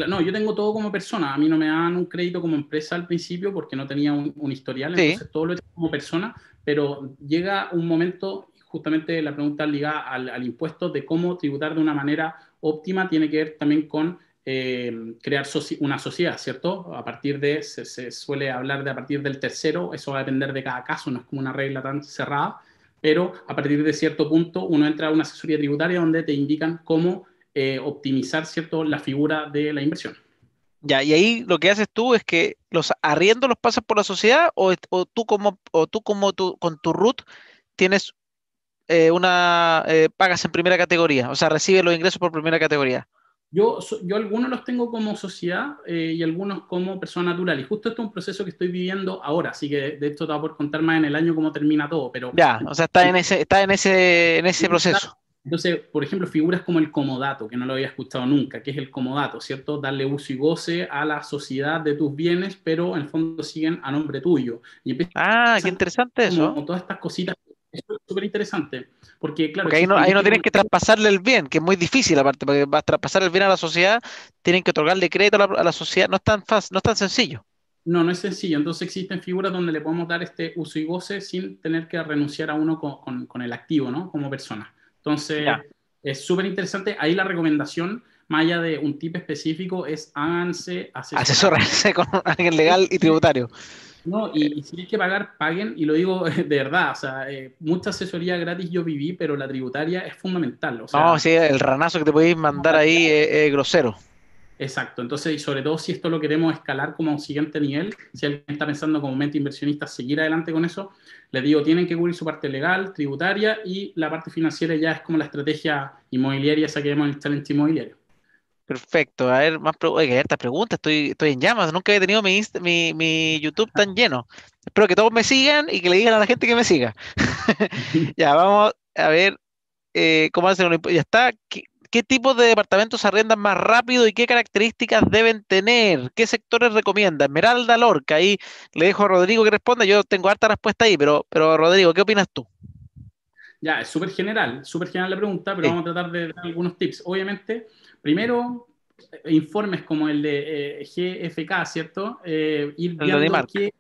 no, yo tengo todo como persona. A mí no me dan un crédito como empresa al principio porque no tenía un, historial, entonces todo lo he como persona, pero llega un momento, justamente la pregunta ligada al, impuesto de cómo tributar de una manera óptima tiene que ver también con eh, crear una sociedad, ¿cierto? A partir de, se, se, suele hablar de a partir del tercero, eso va a depender de cada caso, no es como una regla tan cerrada, pero a partir de cierto punto uno entra a una asesoría tributaria donde te indican cómo eh, optimizar cierto, la figura de la inversión. Ya, y ahí lo que haces tú es que los arriendo los pasas por la sociedad o, tú como, tú como con tu root tienes eh, una, eh, pagas en primera categoría, o sea, recibes los ingresos por primera categoría. Yo, yo algunos los tengo como sociedad y algunos como persona natural. Y justo esto es un proceso que estoy viviendo ahora, así que de esto te voy a contar más en el año cómo termina todo. Pero, ya, o sea, está en ese, está en ese, en ese proceso. Entonces, por ejemplo, figuras como el comodato, que no lo había escuchado nunca, que es el comodato, ¿cierto? Darle uso y goce a la sociedad de tus bienes, pero en el fondo siguen a nombre tuyo. Y ah, qué interesante eso. Como todas estas cositas, es súper interesante, porque claro... ahí no, tienen que traspasarle el bien, que es muy difícil aparte, porque a traspasar el bien a la sociedad, tienen que otorgarle crédito a la, sociedad, no es tan no es tan sencillo. No, no es sencillo. Entonces existen figuras donde le podemos dar este uso y goce sin tener que renunciar a uno con el activo, ¿no? Como persona. Entonces, es súper interesante. Ahí la recomendación, más allá de un tip específico, es háganse asesorarse con alguien legal y tributario. No, y, si hay que pagar, paguen, y lo digo de verdad, o sea, eh, mucha asesoría gratis yo viví, pero la tributaria es fundamental. O no, sí, el ranazo que te podéis mandar ahí es grosero. Exacto, entonces y sobre todo si esto lo queremos escalar como a un siguiente nivel, si alguien está pensando como mente inversionista seguir adelante con eso, les digo, tienen que cubrir su parte legal, tributaria y la parte financiera ya es como la estrategia inmobiliaria esa que vemos en el talento inmobiliario. Perfecto, a ver, más Oye, hay preguntas, estoy, estoy en llamas, nunca he tenido mi, mi, YouTube tan lleno. Espero que todos me sigan y que le digan a la gente que me siga. ya, vamos a ver eh, cómo hacer Ya está, ¿Qué tipos de departamentos arrendan más rápido y qué características deben tener? ¿Qué sectores recomienda? Esmeralda, Lorca, ahí le dejo a Rodrigo que responda, yo tengo harta respuesta ahí, pero, pero Rodrigo, ¿qué opinas tú? Ya, es súper general, súper general la pregunta, pero vamos a tratar de dar algunos tips. Obviamente, primero, eh, informes como el de eh, GFK, ¿cierto? Y eh, ir de qué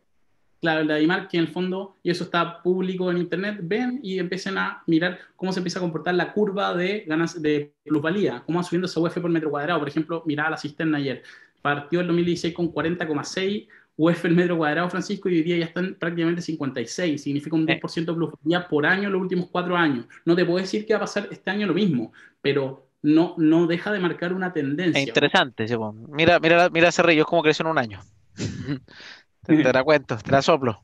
la que en el fondo, y eso está público en Internet, ven y empiecen a mirar cómo se empieza a comportar la curva de, ganas, de plusvalía, cómo va subiendo esa UF por metro cuadrado. Por ejemplo, mira la cisterna ayer, partió el 2016 con 40,6 UF el metro cuadrado, Francisco, y hoy día ya están prácticamente 56, significa un 10% de plusvalía por año en los últimos cuatro años. No te puedo decir que va a pasar este año lo mismo, pero no, no deja de marcar una tendencia. Es interesante, pone mira, mira, mira es como creció en un año. te, la cuento, te la soplo.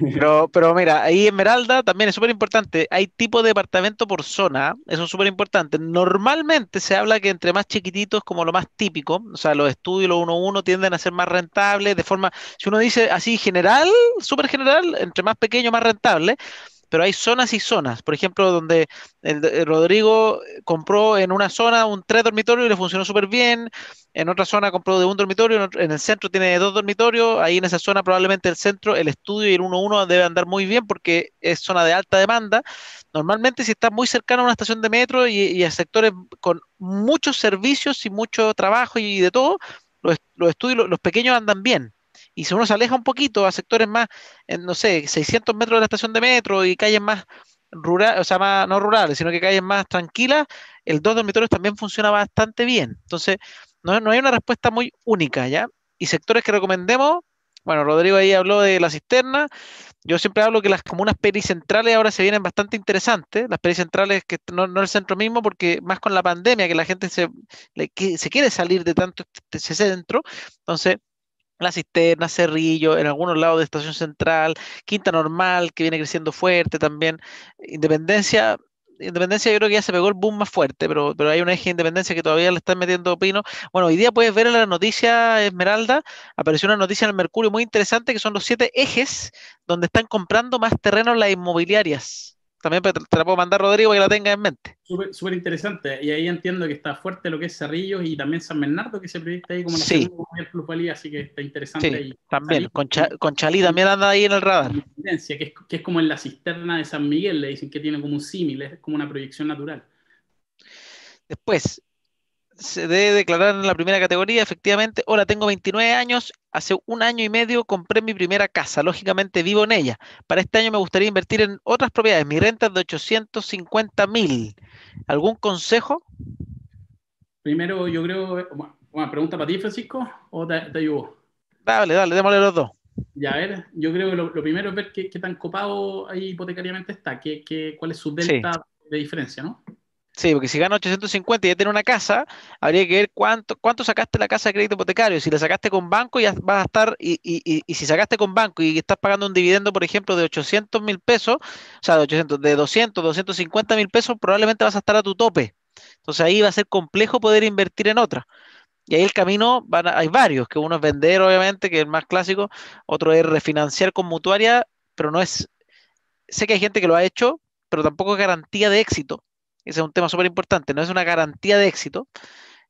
Pero, pero mira, ahí Esmeralda también es súper importante. Hay tipo de departamento por zona, eso es súper importante. Normalmente se habla que entre más chiquititos, como lo más típico, o sea, los estudios, los 1 uno... tienden a ser más rentables, de forma, si uno dice así general, súper general, entre más pequeño, más rentable pero hay zonas y zonas. Por ejemplo, donde el, eh, Rodrigo eh, compró en una zona un tres dormitorios y le funcionó súper bien. En otra zona compró de un dormitorio. En, el centro tiene dos dormitorios. Ahí en esa zona probablemente el centro, el estudio y el 1-1 debe andar muy bien porque es zona de alta demanda. Normalmente si está muy cercano a una estación de metro y, a sectores con muchos servicios y mucho trabajo y de todo, los, estudios, los pequeños andan bien y si uno se aleja un poquito a sectores más, no sé, 600 metros de la estación de metro y calles más rurales, o sea, más, no rurales, sino que calles más tranquilas, el dos dormitorios también funciona bastante bien. Entonces, no, no hay una respuesta muy única, ¿ya? Y sectores que recomendemos, bueno, Rodrigo ahí habló de la cisterna. Yo siempre hablo que las comunas pericentrales ahora se vienen bastante interesantes. Las pericentrales, que no, no el centro mismo, porque más con la pandemia, que la gente se, se quiere salir de tanto ese este centro. Entonces, la Cisterna, Cerrillo, en algunos lados de Estación Central, Quinta Normal, que viene creciendo fuerte también. Independencia, Independencia yo creo que ya se pegó el boom más fuerte, pero, pero hay un eje de Independencia que todavía le están metiendo pino. Bueno, hoy día puedes ver en la noticia Esmeralda, apareció una noticia en el Mercurio muy interesante que son los siete ejes donde están comprando más terrenos las inmobiliarias también te la puedo mandar Rodrigo que la tenga en mente. Súper interesante. Y ahí entiendo que está fuerte lo que es Cerrillos y también San Bernardo, que se proyecta ahí como la sí. así que está interesante. Sí, también. Con, Chalí también anda ahí en el radar. que es como en la cisterna de San Miguel, le dicen que tiene como un símil, es como una proyección natural. Después, se debe declarar en la primera categoría, efectivamente. hola, tengo 29 años, hace un año y medio compré mi primera casa, lógicamente vivo en ella. Para este año me gustaría invertir en otras propiedades, mi renta es de 850 mil. ¿Algún consejo? Primero, yo creo, una pregunta para ti, Francisco, o te, ayudo. Dale, dale, démosle los dos. Ya, a ver, yo creo que lo, primero es ver qué, tan copado ahí hipotecariamente está, qué, cuál es su delta de diferencia, ¿no? Sí, porque si gana 850 y ya tiene una casa, habría que ver cuánto, cuánto sacaste la casa de crédito hipotecario. Si la sacaste con banco, ya vas a estar, y, y, si sacaste con banco y estás pagando un dividendo, por ejemplo, de 800 mil pesos, o sea, de, 800, de 200, 250 mil pesos, probablemente vas a estar a tu tope. Entonces ahí va a ser complejo poder invertir en otra. Y ahí el camino, van hay varios, que uno es vender, obviamente, que es el más clásico, otro es refinanciar con mutuaria, pero no es, sé que hay gente que lo ha hecho, pero tampoco es garantía de éxito. Ese es un tema súper importante, no es una garantía de éxito,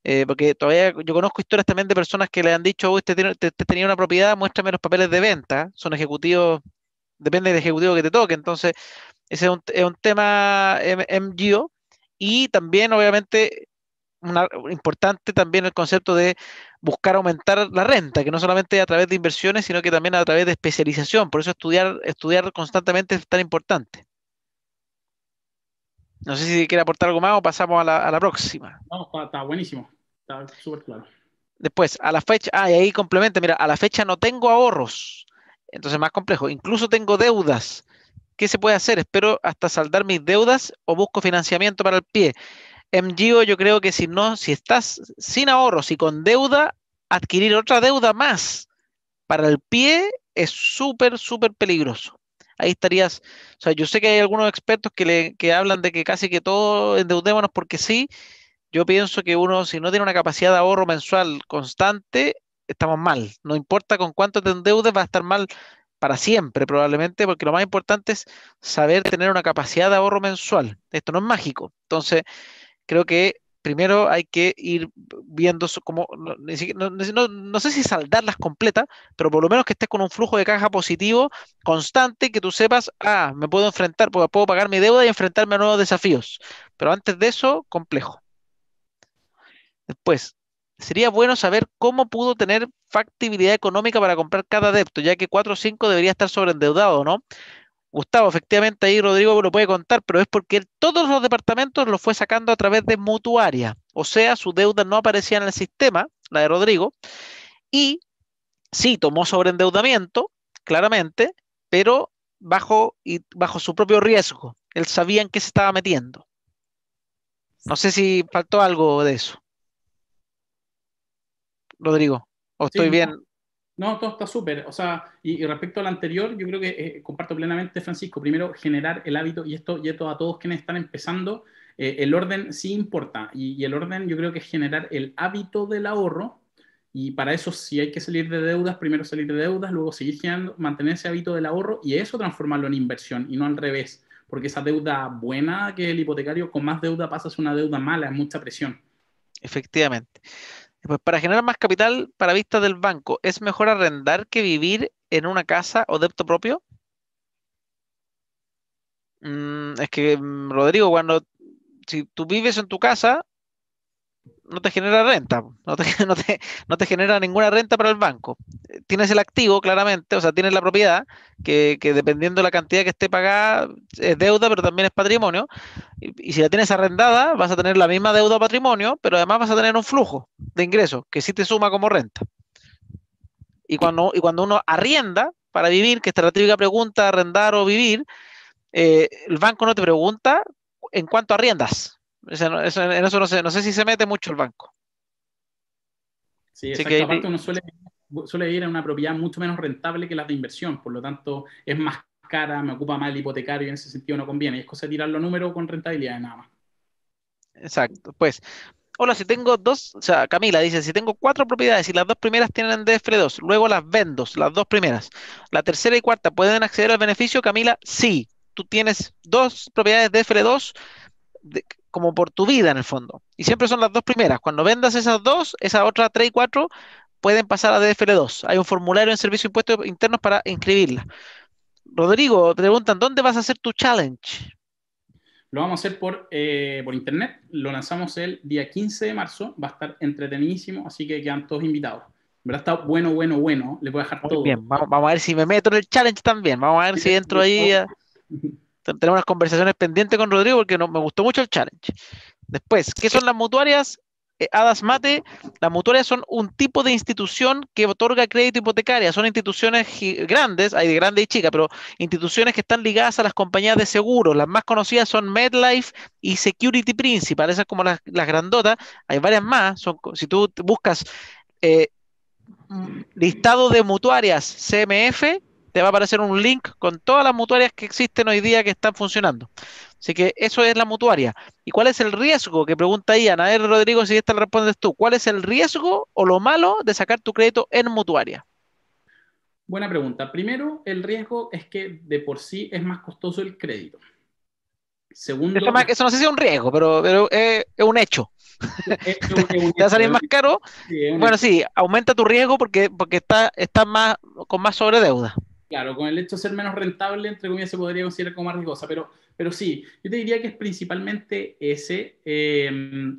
eh, porque todavía yo conozco historias también de personas que le han dicho, usted, te tenía una propiedad, muéstrame los papeles de venta, son ejecutivos, depende del ejecutivo que te toque, entonces ese es un, es un tema MGO em, y también obviamente importante también el concepto de buscar aumentar la renta, que no solamente a través de inversiones, sino que también a través de especialización. Por eso estudiar, estudiar constantemente es tan importante. No sé si quiere aportar algo más o pasamos a la, próxima. No, está buenísimo. Está súper claro. Después, a la fecha, ah, y ahí complementa, mira, a la fecha no tengo ahorros. Entonces, más complejo. Incluso tengo deudas. ¿Qué se puede hacer? ¿Espero hasta saldar mis deudas o busco financiamiento para el pie? MGO, yo creo que si no, si estás sin ahorros y con deuda, adquirir otra deuda más para el pie es súper, súper peligroso ahí estarías, o sea, yo sé que hay algunos expertos que, hablan de que casi que todo endeudémonos porque sí, yo pienso que uno, si no tiene una capacidad de ahorro mensual constante, estamos mal. No importa con cuánto te endeudes, va a estar mal para siempre probablemente, porque lo más importante es saber tener una capacidad de ahorro mensual. Esto no es mágico. Entonces, creo que primero hay que ir viendo como, no, sé si saldarlas completas, pero por lo menos que estés con un flujo de caja positivo constante, que tú sepas, ah, me puedo enfrentar, porque puedo pagar mi deuda y enfrentarme a nuevos desafíos. Pero antes de eso, complejo. Después, sería bueno saber cómo pudo tener factibilidad económica para comprar cada adepto, ya que 4 o 5 debería estar sobreendeudado, ¿no? Gustavo, efectivamente ahí Rodrigo lo puede contar, pero es porque todos los departamentos los fue sacando a través de mutuaria, o sea, su deuda no aparecía en el sistema, la de Rodrigo, y sí tomó sobreendeudamiento, claramente, pero bajo, y bajo su propio riesgo. Él sabía en qué se estaba metiendo. No sé si faltó algo de eso. Rodrigo, o estoy bien. No, todo está súper. O sea, y, respecto al anterior, yo creo que eh, comparto plenamente, Francisco. Primero, generar el hábito, y esto, y a todos quienes están empezando, eh, el orden sí importa. Y, el orden, yo creo que es generar el hábito del ahorro. Y para eso, si hay que salir de deudas, primero salir de deudas, luego seguir generando, mantener ese hábito del ahorro y eso transformarlo en inversión y no al revés. Porque esa deuda buena que el hipotecario con más deuda pasa a una deuda mala, es mucha presión. Efectivamente. Pues para generar más capital para vista del banco, ¿es mejor arrendar que vivir en una casa o depto propio? Mm, es que, mm, Rodrigo, cuando si tú vives en tu casa, no te genera renta, no te, genera ninguna renta para el banco. Eh, tienes el activo, claramente, o sea, tienes la propiedad, que, dependiendo de la cantidad que esté pagada, es deuda, pero también es patrimonio. Y, si la tienes arrendada, vas a tener la misma deuda o patrimonio, pero además vas a tener un flujo de ingresos que sí te suma como renta. Y cuando, y cuando uno arrienda para vivir, que esta es la típica pregunta, arrendar o vivir, eh, el banco no te pregunta en cuánto arriendas en eso no sé, no sé si se mete mucho el banco. Sí, es Que... Aparte uno suele, suele ir a una propiedad mucho menos rentable que la de inversión, por lo tanto es más cara, me ocupa más el hipotecario y en ese sentido no conviene. Es cosa de tirar los números con rentabilidad nada más. Exacto. Pues, hola, si tengo dos, o sea, Camila dice, si tengo cuatro propiedades y las dos primeras tienen f 2 luego las vendo, las dos primeras, la tercera y cuarta, ¿pueden acceder al beneficio, Camila? Sí. Tú tienes dos propiedades f 2 como por tu vida en el fondo. Y siempre son las dos primeras. Cuando vendas esas dos, esas otras tres y cuatro pueden pasar a DFL2. Hay un formulario en Servicio de Impuestos Internos para inscribirla Rodrigo, te preguntan, ¿dónde vas a hacer tu challenge? Lo vamos a hacer por, eh, por internet. Lo lanzamos el día 15 de marzo. Va a estar entretenidísimo, así que quedan todos invitados. ¿Verdad? Está bueno, bueno, bueno. Le voy a dejar todo. Bien, vamos, a ver si me meto en el challenge también. Vamos a ver si entro ahí. tenemos unas conversaciones pendientes con Rodrigo porque me gustó mucho el challenge. Después, ¿qué son las mutuarias? Eh, Adas Mate, las mutuarias son un tipo de institución que otorga crédito hipotecario. Son instituciones grandes, hay de grandes y chicas, pero instituciones que están ligadas a las compañías de seguros. Las más conocidas son MedLife y Security Principal, esas como las, grandotas. Hay varias más. Son, si tú buscas eh, mm, listado de mutuarias CMF, te va a aparecer un link con todas las mutuarias que existen hoy día que están funcionando. Así que eso es la mutuaria. ¿Y cuál es el riesgo? Que pregunta ahí Anael Rodrigo, si esta la respondes tú. ¿Cuál es el riesgo o lo malo de sacar tu crédito en mutuaria? Buena pregunta. Primero, el riesgo es que de por sí es más costoso el crédito. Segundo, eso, no sé si es un riesgo, pero, es, un hecho. te va a salir más caro. bueno, sí, aumenta tu riesgo porque, estás está más, con más sobredeuda. Claro, con el hecho de ser menos rentable, entre comillas, se podría considerar como más riesgosa, pero, pero sí, yo te diría que es principalmente ese. Eh,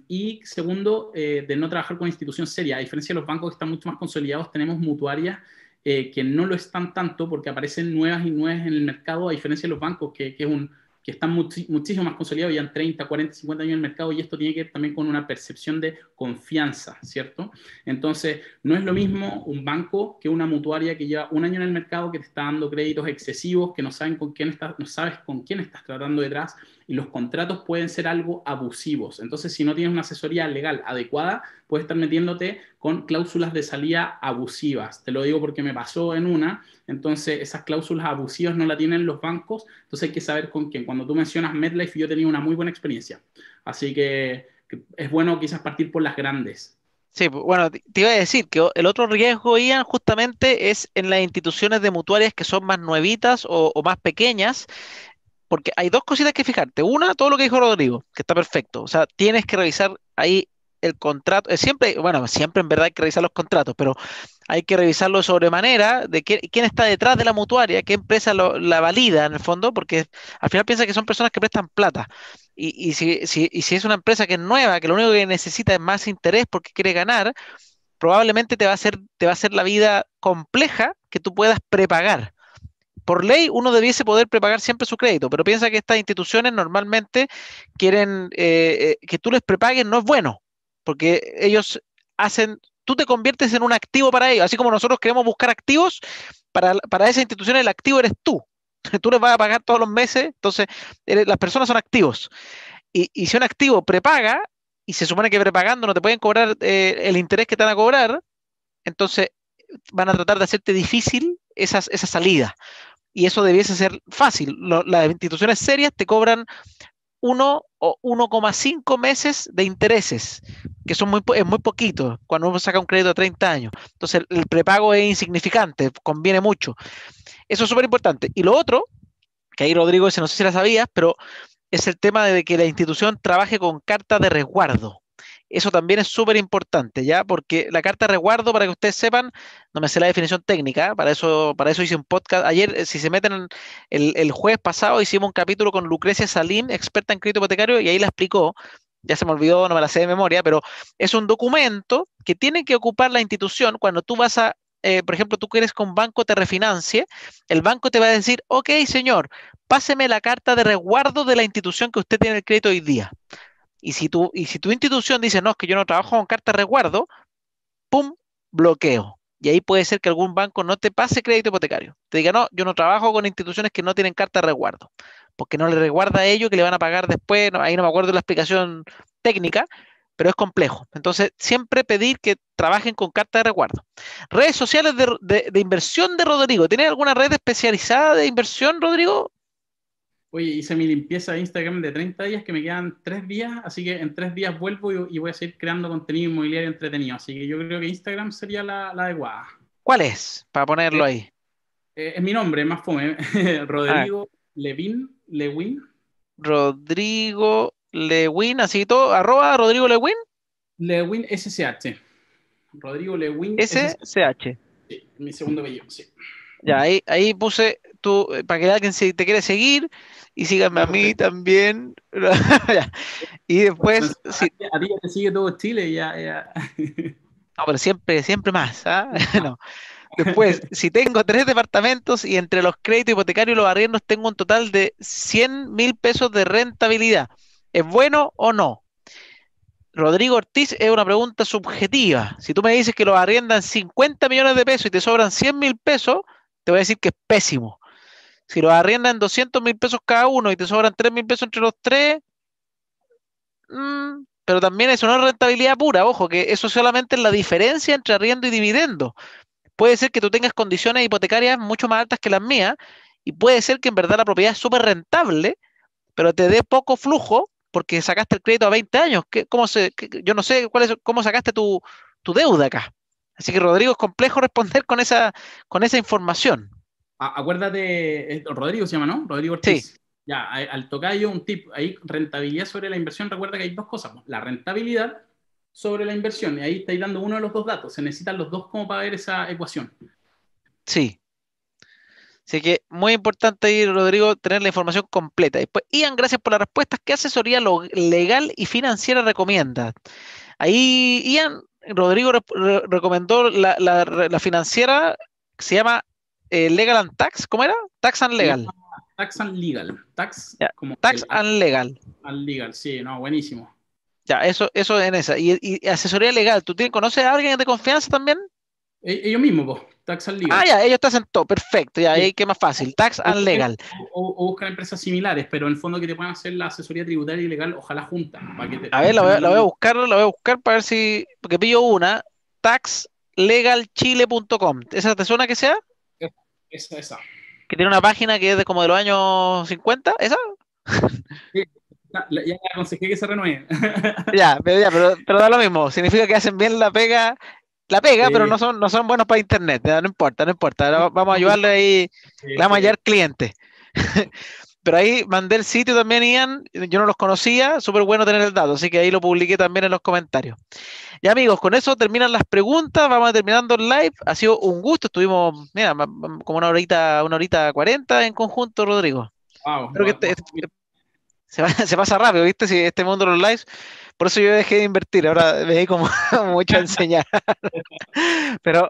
y segundo, eh, de no trabajar con institución seria. A diferencia de los bancos que están mucho más consolidados, tenemos mutuarias eh, que no lo están tanto porque aparecen nuevas y nuevas en el mercado, a diferencia de los bancos, que es un que están muchísimo más consolidados, ya en 30, 40, 50 años en el mercado, y esto tiene que ver también con una percepción de confianza, ¿cierto? Entonces, no es lo mismo un banco que una mutuaria que lleva un año en el mercado, que te está dando créditos excesivos, que no, saben con quién no sabes con quién estás tratando detrás, y los contratos pueden ser algo abusivos. Entonces, si no tienes una asesoría legal adecuada, puedes estar metiéndote con cláusulas de salida abusivas. Te lo digo porque me pasó en una, entonces esas cláusulas abusivas no la tienen los bancos, entonces hay que saber con quién. Cuando tú mencionas MedLife, yo he tenido una muy buena experiencia. Así que es bueno quizás partir por las grandes. Sí, bueno, te iba a decir que el otro riesgo, Ian, justamente es en las instituciones de mutuarias que son más nuevitas o más pequeñas, porque hay dos cositas que fijarte. Una, todo lo que dijo Rodrigo, que está perfecto. O sea, tienes que revisar ahí el contrato. Eh, siempre, bueno, siempre en verdad hay que revisar los contratos, pero hay que revisarlo sobremanera de quién, está detrás de la mutuaria, qué empresa la valida en el fondo, porque al final piensa que son personas que prestan plata. Y, si, es una empresa que es nueva, que lo único que necesita es más interés porque quiere ganar, probablemente te va a ser te va a hacer la vida compleja que tú puedas prepagar por ley uno debiese poder prepagar siempre su crédito, pero piensa que estas instituciones normalmente quieren eh, eh, que tú les prepagues, no es bueno, porque ellos hacen, tú te conviertes en un activo para ellos, así como nosotros queremos buscar activos, para, para esa institución el activo eres tú, tú les vas a pagar todos los meses, entonces las personas son activos. Y, si un activo prepaga, y se supone que prepagando no te pueden cobrar eh, el interés que te van a cobrar, entonces van a tratar de hacerte difícil esa salida y eso debiese ser fácil. las instituciones serias te cobran 1 o 1,5 meses de intereses, que son muy, es muy poquito cuando uno saca un crédito de 30 años. Entonces el, prepago es insignificante, conviene mucho. Eso es súper importante. Y lo otro, que ahí Rodrigo, no sé si la sabías, pero es el tema de que la institución trabaje con carta de resguardo. Eso también es súper importante, ¿ya? Porque la carta de resguardo, para que ustedes sepan, no me sé la definición técnica, ¿eh? para eso, para eso hice un podcast. Ayer, eh, si se meten, el, jueves pasado hicimos un capítulo con Lucrecia Salín, experta en crédito hipotecario, y ahí la explicó ya se me olvidó, no me la sé de memoria, pero es un documento que tiene que ocupar la institución cuando tú vas a, eh, por ejemplo, tú quieres que un banco te refinancie, el banco te va a decir, ok, señor, páseme la carta de resguardo de la institución que usted tiene el crédito hoy día. Y si, tu, y si tu institución dice, no, es que yo no trabajo con carta de resguardo, ¡pum! Bloqueo. Y ahí puede ser que algún banco no te pase crédito hipotecario. Te diga, no, yo no trabajo con instituciones que no tienen carta de resguardo. Porque no le resguarda a ellos que le van a pagar después. ahí no me acuerdo la explicación técnica, pero es complejo. Entonces, siempre pedir que trabajen con carta de resguardo. Redes sociales de, de inversión de Rodrigo. ¿Tiene alguna red especializada de inversión, Rodrigo? oye, hice mi limpieza de Instagram de 30 días, que me quedan 3 días, así que en 3 días vuelvo y, voy a seguir creando contenido inmobiliario entretenido. Así que yo creo que Instagram sería la, la adecuada. ¿Cuál es? Para ponerlo eh, ahí. Eh, es mi nombre, más fome. ¿eh? Rodrigo ah. Levin, Lewin. Rodrigo Lewin, así todo, arroba Rodrigo Lewin. Lewin ssh Rodrigo Lewin ssh Sí, mi segundo apellido, sí. Ya, ahí, ahí puse tú, eh, para que alguien se, te quiera seguir y síganme a mí también. y después. A ti ya te sigue todo Chile, ya. ya. no, pero siempre, siempre más. ¿ah? Después, si tengo tres departamentos y entre los créditos hipotecarios y los arriendos tengo un total de 100 mil pesos de rentabilidad, ¿es bueno o no? Rodrigo Ortiz es una pregunta subjetiva. Si tú me dices que los arriendan 50 millones de pesos y te sobran 100 mil pesos, te voy a decir que es pésimo. Si lo arriendan 200 mil pesos cada uno y te sobran 3 mil pesos entre los tres, mm, pero también es una rentabilidad pura, ojo, que eso solamente es la diferencia entre arriendo y dividendo. Puede ser que tú tengas condiciones hipotecarias mucho más altas que las mías y puede ser que en verdad la propiedad es súper rentable, pero te dé poco flujo porque sacaste el crédito a 20 años. yo no sé cuál es, cómo sacaste tu deuda acá. Así que Rodrigo, es complejo responder con esa, con esa información. acuérdate, eh, Rodrigo se llama, ¿no? Rodrigo Ortiz. Sí. Ya, al tocar yo un tip, ahí rentabilidad sobre la inversión, recuerda que hay dos cosas, la rentabilidad sobre la inversión, y ahí estáis dando uno de los dos datos, se necesitan los dos como para ver esa ecuación. Sí. Así que muy importante ahí, Rodrigo, tener la información completa. Después, Ian, gracias por las respuestas. ¿Qué asesoría legal y financiera recomienda? Ahí, Ian, Rodrigo recomendó la, financiera que se llama eh, Legal and Tax, ¿cómo era? Tax and Legal. Tax and Legal. Tax, como Tax and Legal. And Legal, sí, no, buenísimo. Ya, eso, eso en esa. Y, asesoría legal, ¿tú tienes, conoces a alguien de confianza también? E, ellos yo mismo, vos. Tax and Legal. Ah, ya, ellos hacen todo perfecto, ya, ahí que más fácil, Tax and Legal. O, buscan empresas similares, pero en el fondo que te puedan hacer la asesoría tributaria y legal, ojalá juntas. a ver, la voy, a buscar, la voy a buscar para ver si, porque pillo una, taxlegalchile.com, ¿esa te suena que sea? Esa, esa. Que tiene una página que es como de los años 50, ¿esa? Ya, ya aconsejé que se renueve ya, ya pero, da lo mismo. Significa que hacen bien la pega la pega, pero no son, no son buenos para internet, no importa, no importa. Vamos a ayudarle ahí, vamos a hallar clientes. pero ahí mandé el sitio también, Ian, yo no los conocía, súper bueno tener el dato, así que ahí lo publiqué también en los comentarios. Y amigos, con eso terminan las preguntas, vamos terminando el live, ha sido un gusto, estuvimos, mira, como una horita, una horita cuarenta en conjunto, Rodrigo. Wow, este, este, se, va, se, pasa rápido, ¿viste? Si este mundo de los lives, por eso yo dejé de invertir, ahora me di como mucho a enseñar. pero,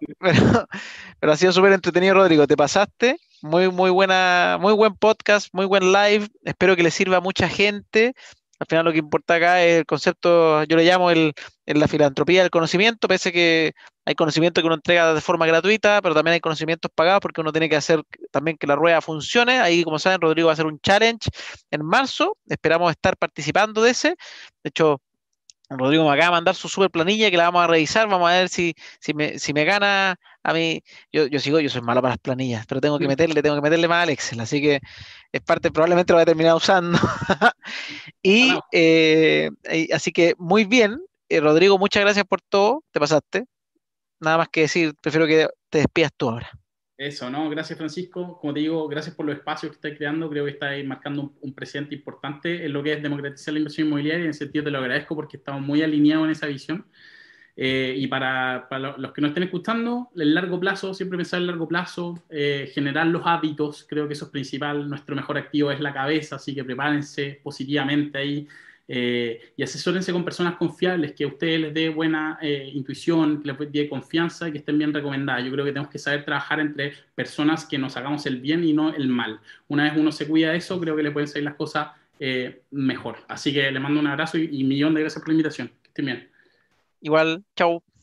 ha sido súper entretenido, Rodrigo. Te pasaste. Muy, muy buena, muy buen podcast, muy buen live. Espero que le sirva a mucha gente. Al final lo que importa acá es el concepto, yo le llamo la filantropía del conocimiento, pese que hay conocimiento que uno entrega de forma gratuita, pero también hay conocimientos pagados porque uno tiene que hacer también que la rueda funcione. Ahí, como saben, Rodrigo va a hacer un challenge en marzo, esperamos estar participando de ese. De hecho, Rodrigo me acaba de mandar su super planilla que la vamos a revisar, vamos a ver si, si, me, gana a mí. Yo, sigo, yo soy malo para las planillas, pero tengo que mm. meterle, tengo que meterle más a Excel, así que es parte, probablemente lo voy a terminar usando. Eh, y, así que muy bien, eh, Rodrigo, muchas gracias por todo, te pasaste. Nada más que decir, prefiero que te despidas tú ahora. Eso, ¿no? Gracias, Francisco. Como te digo, gracias por los espacios que estáis creando. Creo que estáis marcando un, precedente presente importante en lo que es democratizar la inversión inmobiliaria. y En ese sentido, te lo agradezco porque estamos muy alineados en esa visión. Eh, y para, los que nos estén escuchando, el largo plazo, siempre pensar en largo plazo, eh, generar los hábitos, creo que eso es principal. Nuestro mejor activo es la cabeza, así que prepárense positivamente ahí. Eh, y asesórense con personas confiables, que a ustedes les dé buena eh, intuición, que les dé confianza y que estén bien recomendadas. Yo creo que tenemos que saber trabajar entre personas que nos hagamos el bien y no el mal. Una vez uno se cuida de eso, creo que le pueden salir las cosas eh, mejor. Así que le mando un abrazo y, y millón de gracias por la invitación. Que estén bien. Igual, chao.